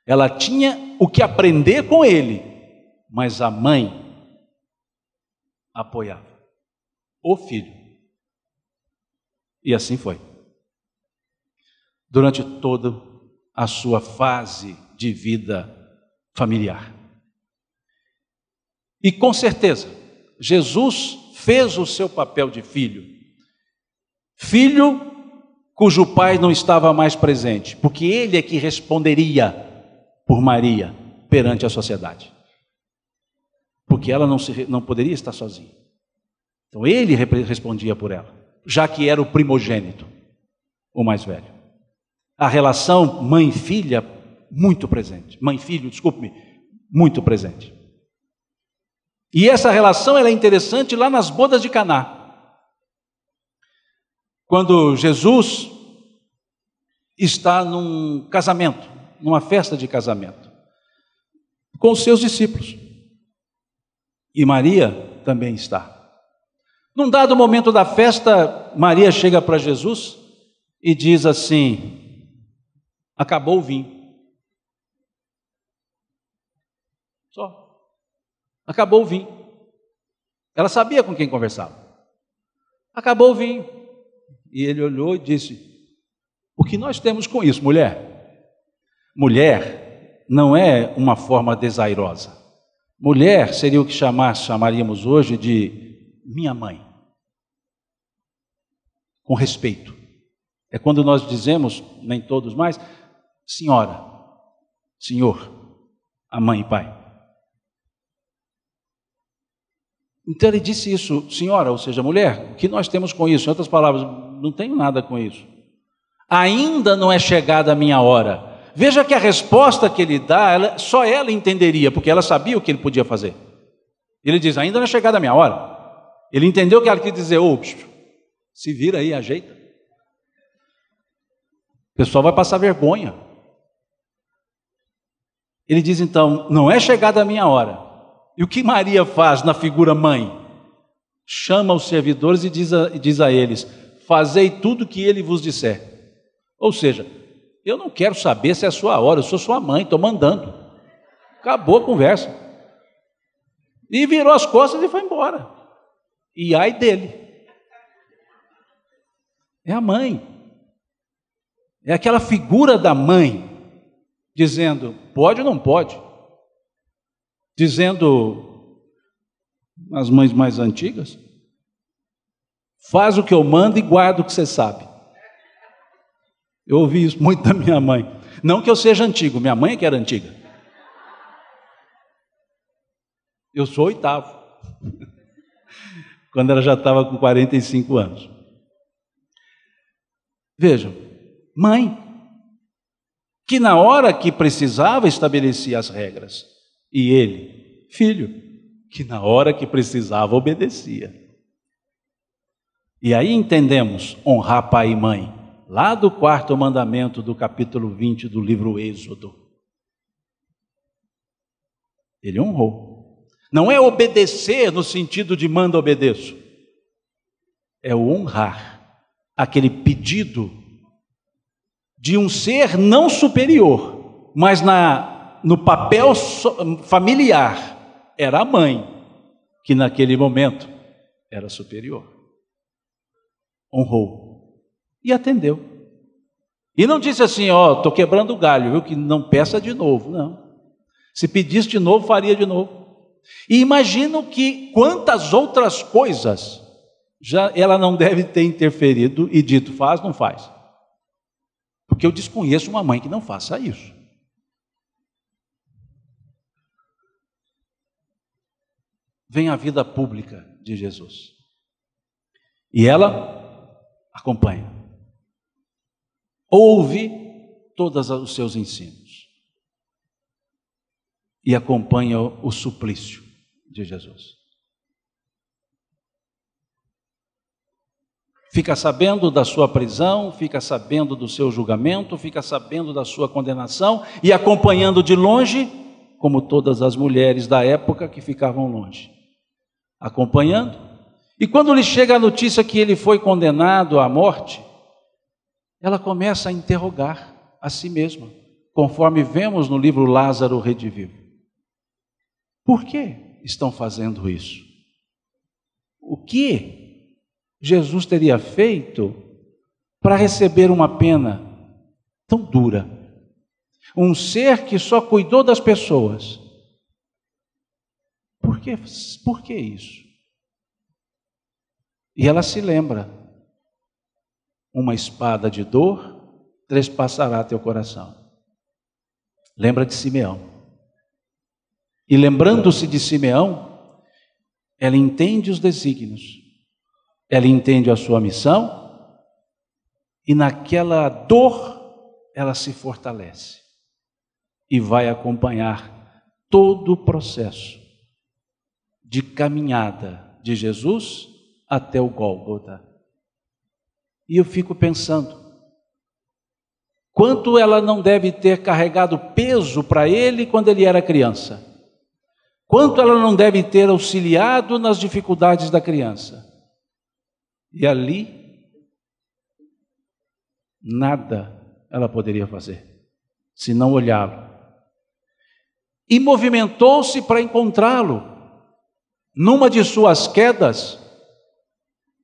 Ela tinha o que aprender com ele, mas a mãe apoiava o filho. E assim foi. Durante toda a sua fase de vida familiar. E com certeza, Jesus fez o seu papel de filho. Filho cujo pai não estava mais presente, porque ele é que responderia por Maria perante a sociedade. Porque ela não, se, não poderia estar sozinha. Então ele respondia por ela, já que era o primogênito, o mais velho. A relação mãe-filha, muito presente. Mãe-filho, desculpe-me, muito presente. E essa relação é interessante lá nas bodas de Caná. Quando Jesus está num casamento, numa festa de casamento, com os seus discípulos. E Maria também está. Num dado momento da festa, Maria chega para Jesus e diz assim: Acabou o vinho. Só. Acabou o vinho. Ela sabia com quem conversava. Acabou o vinho. E ele olhou e disse: O que nós temos com isso, mulher? Mulher não é uma forma desairosa. Mulher seria o que chamar, chamaríamos hoje de minha mãe. Com respeito. É quando nós dizemos, nem todos mais, senhora, senhor, a mãe e pai. Então ele disse isso, senhora, ou seja, mulher, o que nós temos com isso? Em outras palavras, não tenho nada com isso. Ainda não é chegada a minha hora. Veja que a resposta que ele dá, ela, só ela entenderia, porque ela sabia o que ele podia fazer. Ele diz: ainda não é chegada a minha hora. Ele entendeu que ela quis dizer: ô, se vira aí, ajeita. O pessoal vai passar vergonha. Ele diz então: não é chegada a minha hora. E o que Maria faz na figura mãe? Chama os servidores e diz a, diz a eles: Fazei tudo o que ele vos disser. Ou seja, eu não quero saber se é sua hora, eu sou sua mãe, estou mandando. Acabou a conversa. E virou as costas e foi embora. E ai dele. É a mãe. É aquela figura da mãe dizendo: pode ou não pode? dizendo as mães mais antigas: faz o que eu mando e guarda o que você sabe. Eu ouvi isso muito da minha mãe. Não que eu seja antigo, minha mãe é que era antiga. Eu sou oitavo, quando ela já estava com 45 anos. Vejam, mãe, que na hora que precisava estabelecia as regras. E ele, filho, que na hora que precisava obedecia. E aí entendemos honrar pai e mãe, lá do quarto mandamento do capítulo 20 do livro Êxodo. Ele honrou. Não é obedecer no sentido de manda obedeço. É o honrar aquele pedido de um ser não superior, mas na no papel familiar, era a mãe, que naquele momento era superior. Honrou e atendeu. E não disse assim: Ó, oh, estou quebrando o galho, viu? Que não peça de novo. Não. Se pedisse de novo, faria de novo. E imagino que quantas outras coisas já ela não deve ter interferido e dito: faz, não faz. Porque eu desconheço uma mãe que não faça isso. vem a vida pública de Jesus. E ela acompanha. Ouve todos os seus ensinos. E acompanha o suplício de Jesus. Fica sabendo da sua prisão, fica sabendo do seu julgamento, fica sabendo da sua condenação e acompanhando de longe, como todas as mulheres da época que ficavam longe acompanhando. E quando lhe chega a notícia que ele foi condenado à morte, ela começa a interrogar a si mesma, conforme vemos no livro Lázaro Redivivo. Por que estão fazendo isso? O que Jesus teria feito para receber uma pena tão dura? Um ser que só cuidou das pessoas por que, por que isso? E ela se lembra: uma espada de dor trespassará teu coração. Lembra de Simeão. E lembrando-se de Simeão, ela entende os desígnios, ela entende a sua missão, e naquela dor ela se fortalece e vai acompanhar todo o processo de caminhada de Jesus até o Gólgota. E eu fico pensando, quanto ela não deve ter carregado peso para ele quando ele era criança, quanto ela não deve ter auxiliado nas dificuldades da criança. E ali, nada ela poderia fazer, se não olhá-lo. E movimentou-se para encontrá-lo numa de suas quedas,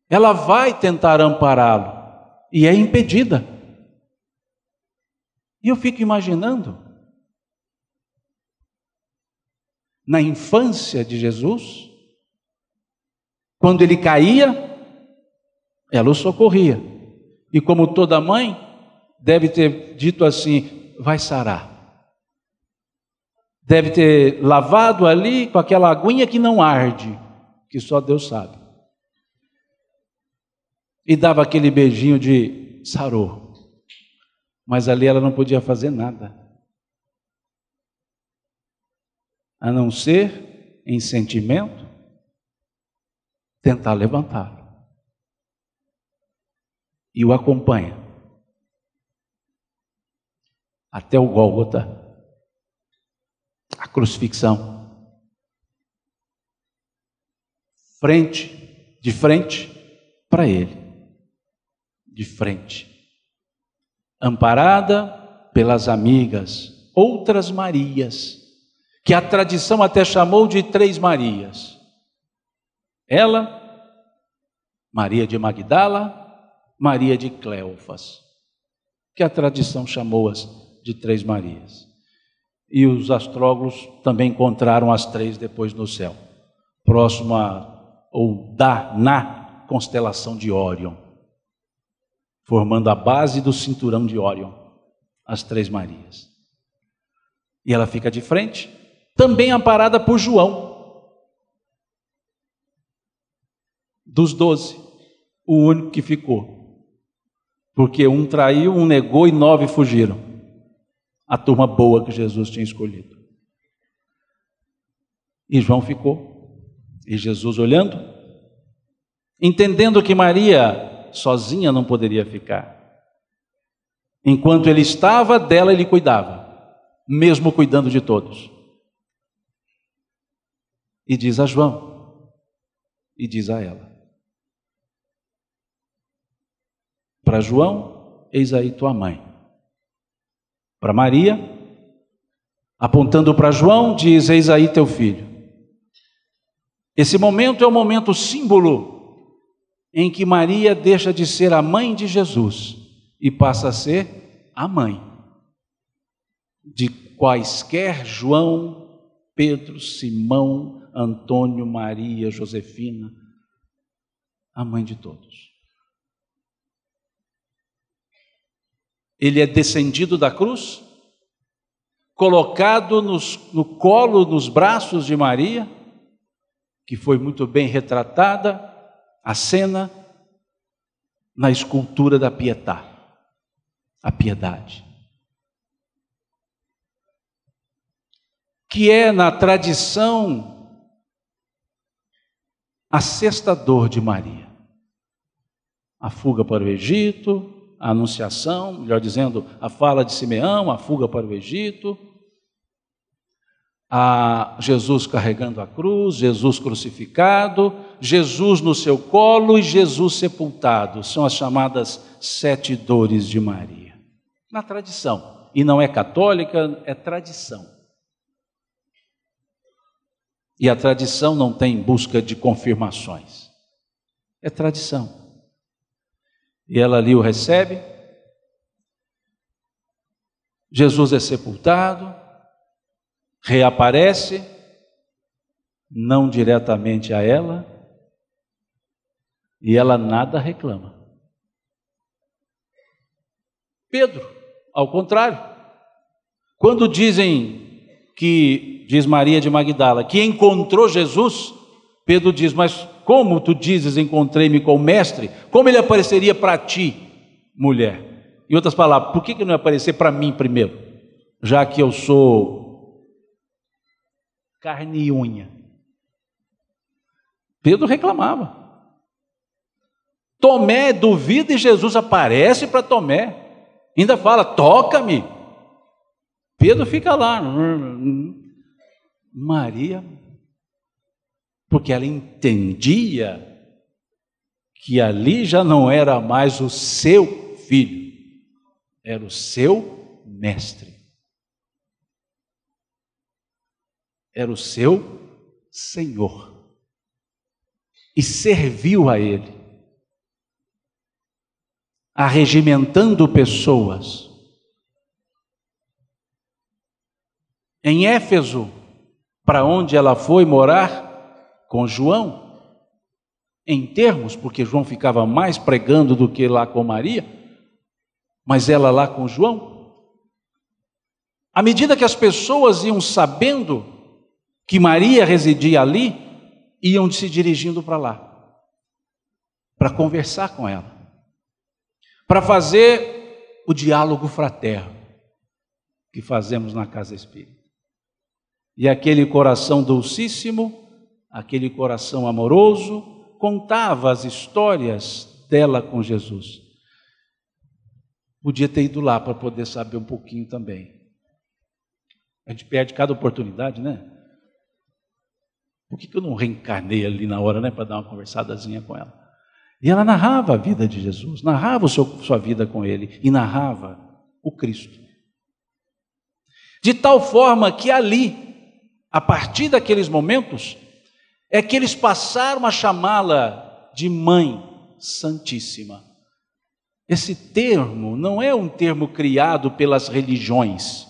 ela vai tentar ampará-lo e é impedida. E eu fico imaginando, na infância de Jesus, quando ele caía, ela o socorria. E como toda mãe, deve ter dito assim: vai sarar deve ter lavado ali com aquela aguinha que não arde, que só Deus sabe. E dava aquele beijinho de sarou. Mas ali ela não podia fazer nada. A não ser em sentimento tentar levantá-lo. E o acompanha até o Gólgota crucifixão. Frente, de frente para Ele. De frente. Amparada pelas amigas, outras Marias, que a tradição até chamou de três Marias. Ela, Maria de Magdala, Maria de Cleofas, que a tradição chamou-as de três Marias e os astrólogos também encontraram as três depois no céu, próxima ou da, na constelação de Órion, formando a base do cinturão de Órion, as três Marias. E ela fica de frente, também amparada por João, dos doze, o único que ficou, porque um traiu, um negou e nove fugiram a turma boa que Jesus tinha escolhido. E João ficou. E Jesus olhando, entendendo que Maria sozinha não poderia ficar. Enquanto ele estava, dela ele cuidava, mesmo cuidando de todos. E diz a João, e diz a ela: Para João, eis aí tua mãe para Maria, apontando para João, diz: Eis aí teu filho. Esse momento é o momento símbolo em que Maria deixa de ser a mãe de Jesus e passa a ser a mãe de quaisquer João, Pedro, Simão, Antônio, Maria, Josefina, a mãe de todos. Ele é descendido da cruz, colocado nos, no colo, nos braços de Maria, que foi muito bem retratada a cena na escultura da Pietà, a piedade. Que é na tradição a sexta dor de Maria. A fuga para o Egito, a anunciação, melhor dizendo, a fala de Simeão, a fuga para o Egito, a Jesus carregando a cruz, Jesus crucificado, Jesus no seu colo e Jesus sepultado. São as chamadas sete dores de Maria. Na tradição, e não é católica, é tradição. E a tradição não tem busca de confirmações. É tradição e ela ali o recebe. Jesus é sepultado, reaparece, não diretamente a ela, e ela nada reclama. Pedro, ao contrário, quando dizem que, diz Maria de Magdala, que encontrou Jesus, Pedro diz, mas como tu dizes, encontrei-me com o mestre? Como ele apareceria para ti, mulher? Em outras palavras, por que, que não aparecer para mim primeiro? Já que eu sou carne e unha. Pedro reclamava. Tomé duvida e Jesus aparece para Tomé. Ainda fala: toca-me. Pedro fica lá. Hum, hum, hum. Maria porque ela entendia que ali já não era mais o seu filho, era o seu mestre, era o seu senhor, e serviu a ele, arregimentando pessoas. Em Éfeso, para onde ela foi morar, com João, em termos, porque João ficava mais pregando do que lá com Maria, mas ela lá com João. À medida que as pessoas iam sabendo que Maria residia ali, iam se dirigindo para lá, para conversar com ela, para fazer o diálogo fraterno que fazemos na casa espírita. E aquele coração dulcíssimo aquele coração amoroso, contava as histórias dela com Jesus. Podia ter ido lá para poder saber um pouquinho também. A gente perde cada oportunidade, né? Por que, que eu não reencarnei ali na hora, né? Para dar uma conversadazinha com ela. E ela narrava a vida de Jesus, narrava seu, sua vida com ele e narrava o Cristo. De tal forma que ali, a partir daqueles momentos, é que eles passaram a chamá-la de Mãe Santíssima. Esse termo não é um termo criado pelas religiões,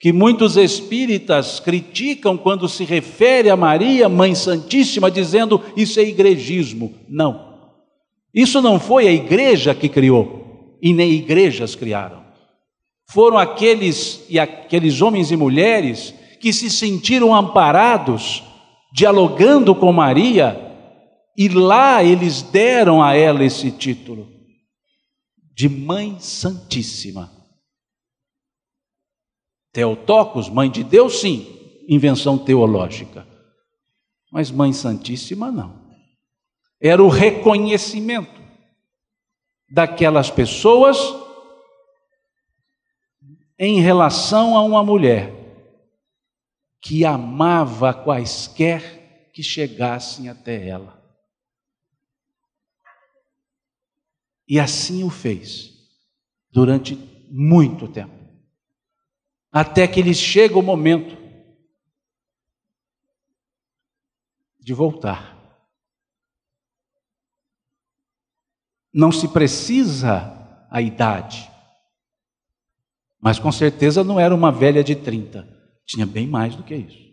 que muitos espíritas criticam quando se refere a Maria, Mãe Santíssima, dizendo isso é igrejismo. Não. Isso não foi a igreja que criou, e nem igrejas criaram. Foram aqueles e aqueles homens e mulheres que se sentiram amparados dialogando com Maria, e lá eles deram a ela esse título de Mãe Santíssima. Teotocos, Mãe de Deus, sim, invenção teológica. Mas Mãe Santíssima, não. Era o reconhecimento daquelas pessoas em relação a uma mulher que amava quaisquer que chegassem até ela. E assim o fez durante muito tempo. Até que lhe chega o momento de voltar. Não se precisa a idade, mas com certeza não era uma velha de 30. Tinha bem mais do que isso.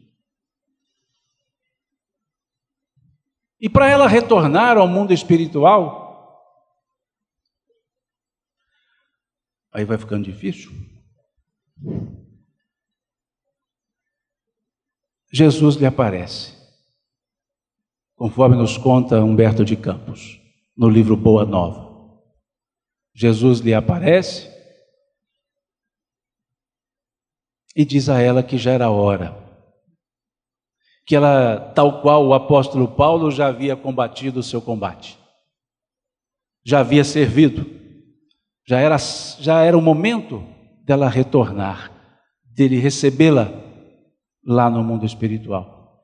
E para ela retornar ao mundo espiritual, aí vai ficando difícil. Jesus lhe aparece, conforme nos conta Humberto de Campos, no livro Boa Nova. Jesus lhe aparece e diz a ela que já era hora. Que ela, tal qual o apóstolo Paulo, já havia combatido o seu combate, já havia servido, já era, já era o momento dela retornar, dele recebê-la lá no mundo espiritual.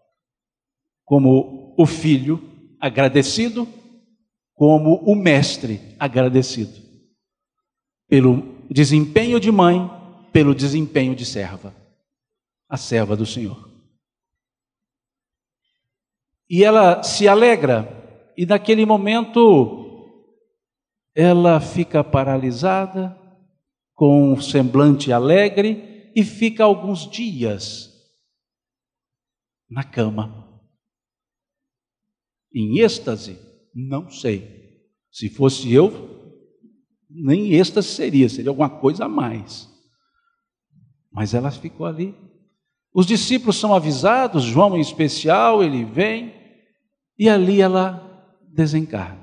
Como o filho agradecido, como o mestre agradecido pelo desempenho de mãe pelo desempenho de serva, a serva do Senhor. E ela se alegra, e naquele momento ela fica paralisada, com um semblante alegre, e fica alguns dias na cama. Em êxtase? Não sei. Se fosse eu, nem êxtase seria, seria alguma coisa a mais. Mas ela ficou ali. Os discípulos são avisados, João em especial, ele vem, e ali ela desencarna.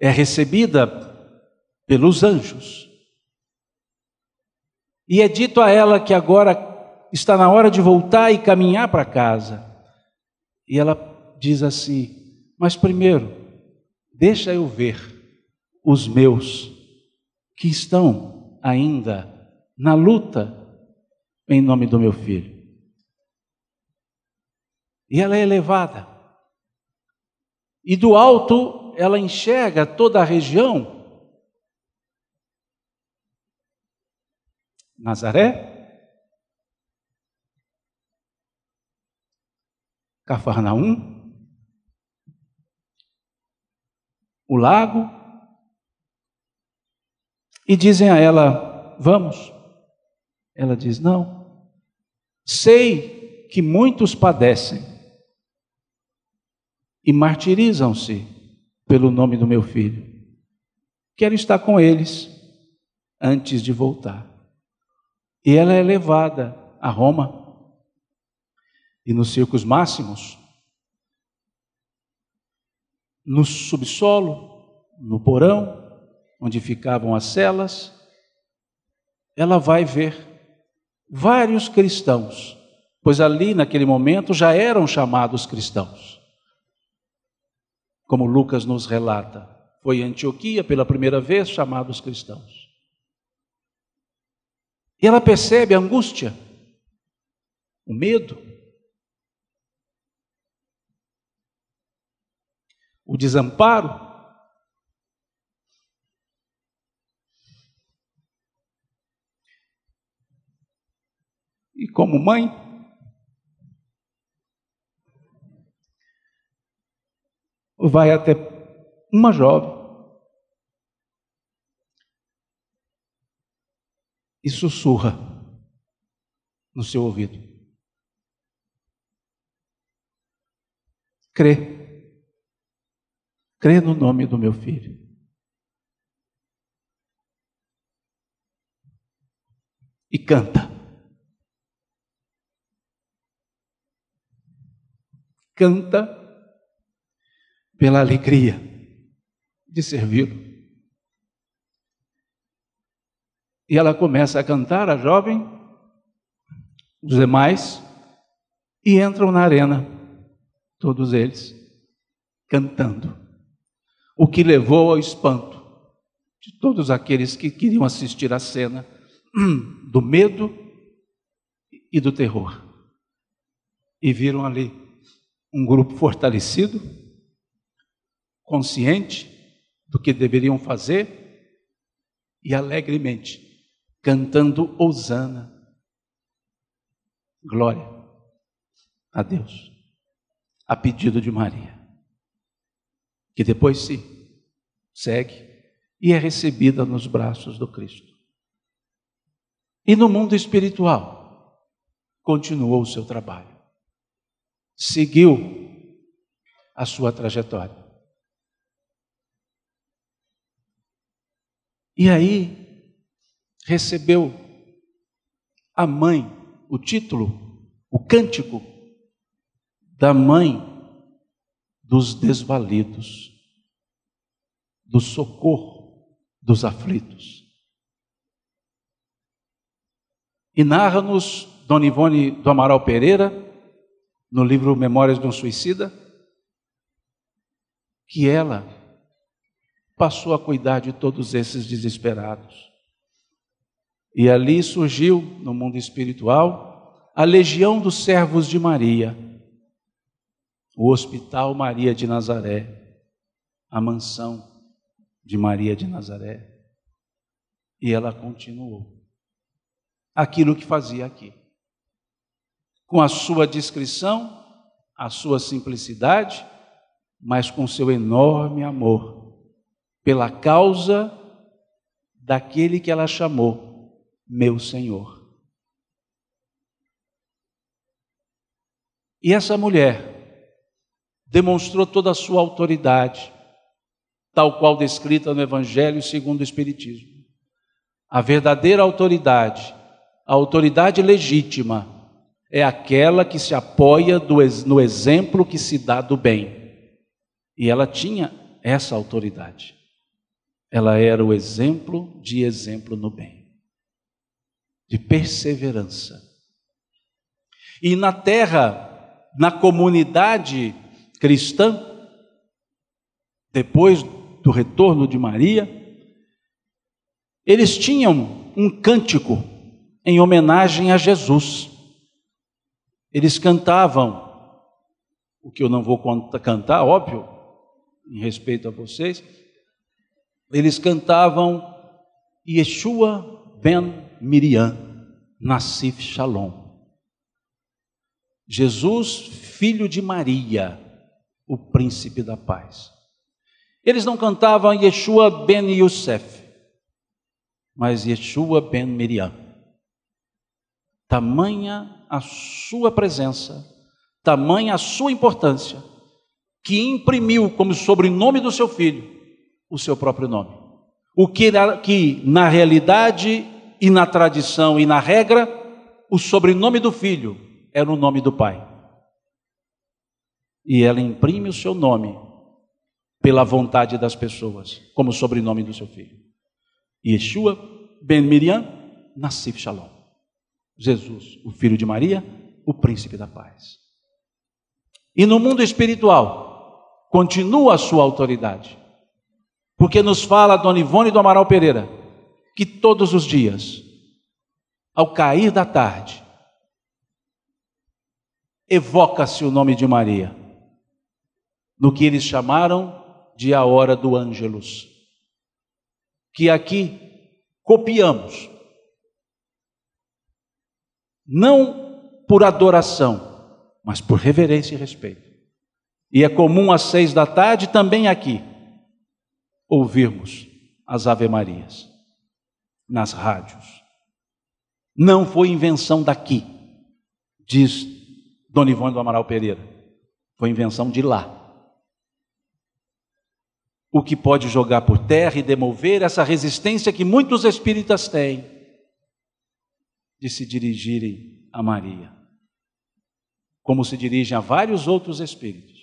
É recebida pelos anjos. E é dito a ela que agora está na hora de voltar e caminhar para casa. E ela diz assim: Mas primeiro, deixa eu ver os meus que estão ainda na luta em nome do meu filho. E ela é elevada. E do alto ela enxerga toda a região. Nazaré, Cafarnaum, o lago, e dizem a ela: Vamos. Ela diz: Não. Sei que muitos padecem e martirizam-se pelo nome do meu filho. Quero estar com eles antes de voltar. E ela é levada a Roma. E nos circos máximos, no subsolo, no porão, onde ficavam as celas, ela vai ver vários cristãos, pois ali naquele momento já eram chamados cristãos. Como Lucas nos relata, foi em Antioquia pela primeira vez chamados cristãos. E ela percebe a angústia, o medo, o desamparo, e como mãe. Vai até uma jovem e sussurra no seu ouvido. Crê. Crê no nome do meu filho. E canta. canta pela alegria de servi-lo. E ela começa a cantar, a jovem, os demais, e entram na arena, todos eles, cantando. O que levou ao espanto de todos aqueles que queriam assistir à cena do medo e do terror. E viram ali um grupo fortalecido, consciente do que deveriam fazer e alegremente cantando hosana. Glória a Deus. A pedido de Maria, que depois se segue e é recebida nos braços do Cristo. E no mundo espiritual, continuou o seu trabalho seguiu a sua trajetória. E aí recebeu a mãe o título, o cântico da mãe dos desvalidos, do socorro dos aflitos. E narra-nos Dona Ivone do Amaral Pereira no livro Memórias de um Suicida, que ela passou a cuidar de todos esses desesperados. E ali surgiu, no mundo espiritual, a Legião dos Servos de Maria, o Hospital Maria de Nazaré, a mansão de Maria de Nazaré. E ela continuou aquilo que fazia aqui com a sua discrição, a sua simplicidade, mas com seu enorme amor pela causa daquele que ela chamou meu Senhor. E essa mulher demonstrou toda a sua autoridade, tal qual descrita no Evangelho segundo o Espiritismo. A verdadeira autoridade, a autoridade legítima, é aquela que se apoia no exemplo que se dá do bem. E ela tinha essa autoridade. Ela era o exemplo de exemplo no bem, de perseverança. E na terra, na comunidade cristã, depois do retorno de Maria, eles tinham um cântico em homenagem a Jesus. Eles cantavam o que eu não vou cantar, óbvio, em respeito a vocês. Eles cantavam Yeshua ben Miriam, Nassif Shalom. Jesus, filho de Maria, o príncipe da paz. Eles não cantavam Yeshua ben Yosef, mas Yeshua ben Miriam. Tamanha a sua presença, tamanha a sua importância, que imprimiu como sobrenome do seu filho o seu próprio nome. O que, que na realidade e na tradição e na regra, o sobrenome do filho era o nome do pai. E ela imprime o seu nome pela vontade das pessoas, como sobrenome do seu filho. Yeshua ben Miriam, Nassif Shalom. Jesus, o filho de Maria, o príncipe da paz. E no mundo espiritual, continua a sua autoridade. Porque nos fala Dona Ivone do Amaral Pereira que todos os dias, ao cair da tarde, evoca-se o nome de Maria, no que eles chamaram de a hora do Ângelus, que aqui copiamos não por adoração, mas por reverência e respeito. E é comum às seis da tarde, também aqui, ouvirmos as Ave-Marias nas rádios. Não foi invenção daqui, diz Dona Ivone do Amaral Pereira. Foi invenção de lá. O que pode jogar por terra e demover essa resistência que muitos espíritas têm de se dirigirem a Maria, como se dirige a vários outros espíritos,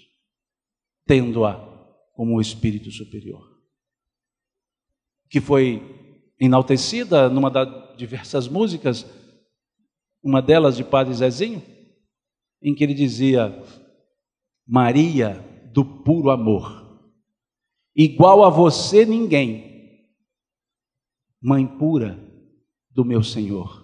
tendo-a como o espírito superior, que foi enaltecida numa das diversas músicas, uma delas de Padre Zezinho, em que ele dizia: Maria do puro amor, igual a você ninguém, mãe pura do meu Senhor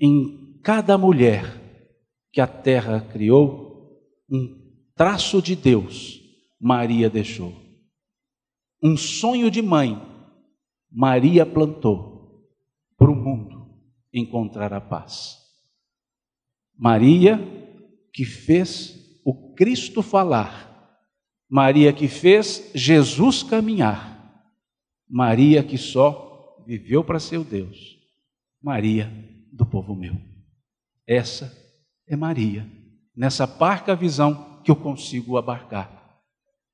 em cada mulher que a terra criou, um traço de Deus Maria deixou. Um sonho de mãe Maria plantou para o mundo encontrar a paz. Maria que fez o Cristo falar, Maria que fez Jesus caminhar, Maria que só viveu para ser Deus, Maria do povo meu. Essa é Maria, nessa parca visão que eu consigo abarcar.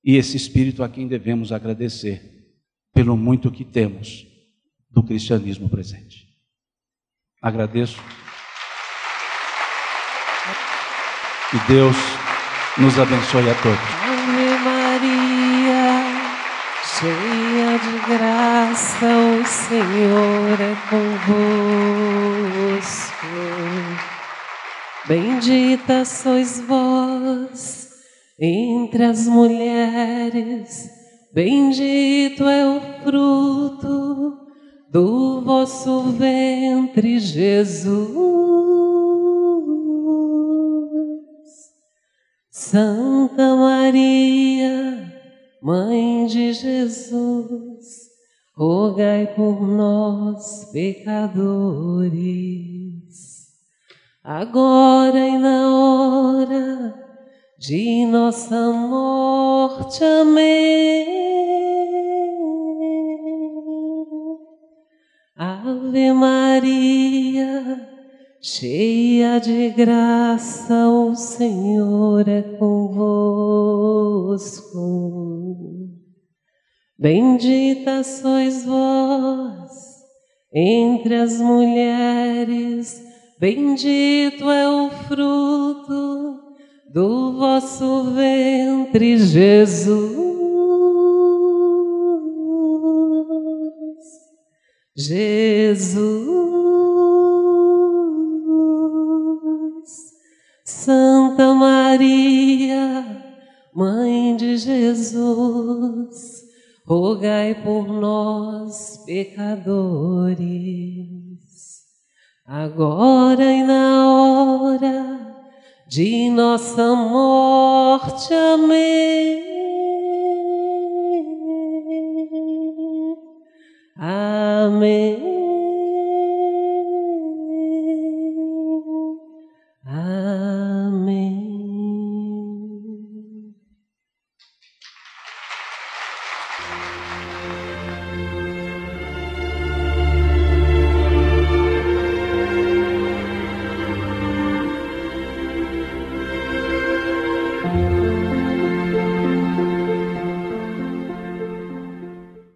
E esse espírito a quem devemos agradecer pelo muito que temos do cristianismo presente. Agradeço. Que Deus nos abençoe a todos. Ave Maria, cheia de graça, o Senhor é convosco. Bendita sois vós entre as mulheres, bendito é o fruto do vosso ventre, Jesus. Santa Maria, Mãe de Jesus, rogai por nós, pecadores agora e na hora de nossa morte. Amém. Ave Maria, cheia de graça, o Senhor é convosco. Bendita sois vós entre as mulheres Bendito é o fruto do vosso ventre, Jesus. Jesus, Santa Maria, Mãe de Jesus, rogai por nós, pecadores agora e na hora de nossa morte. Amém. Amém.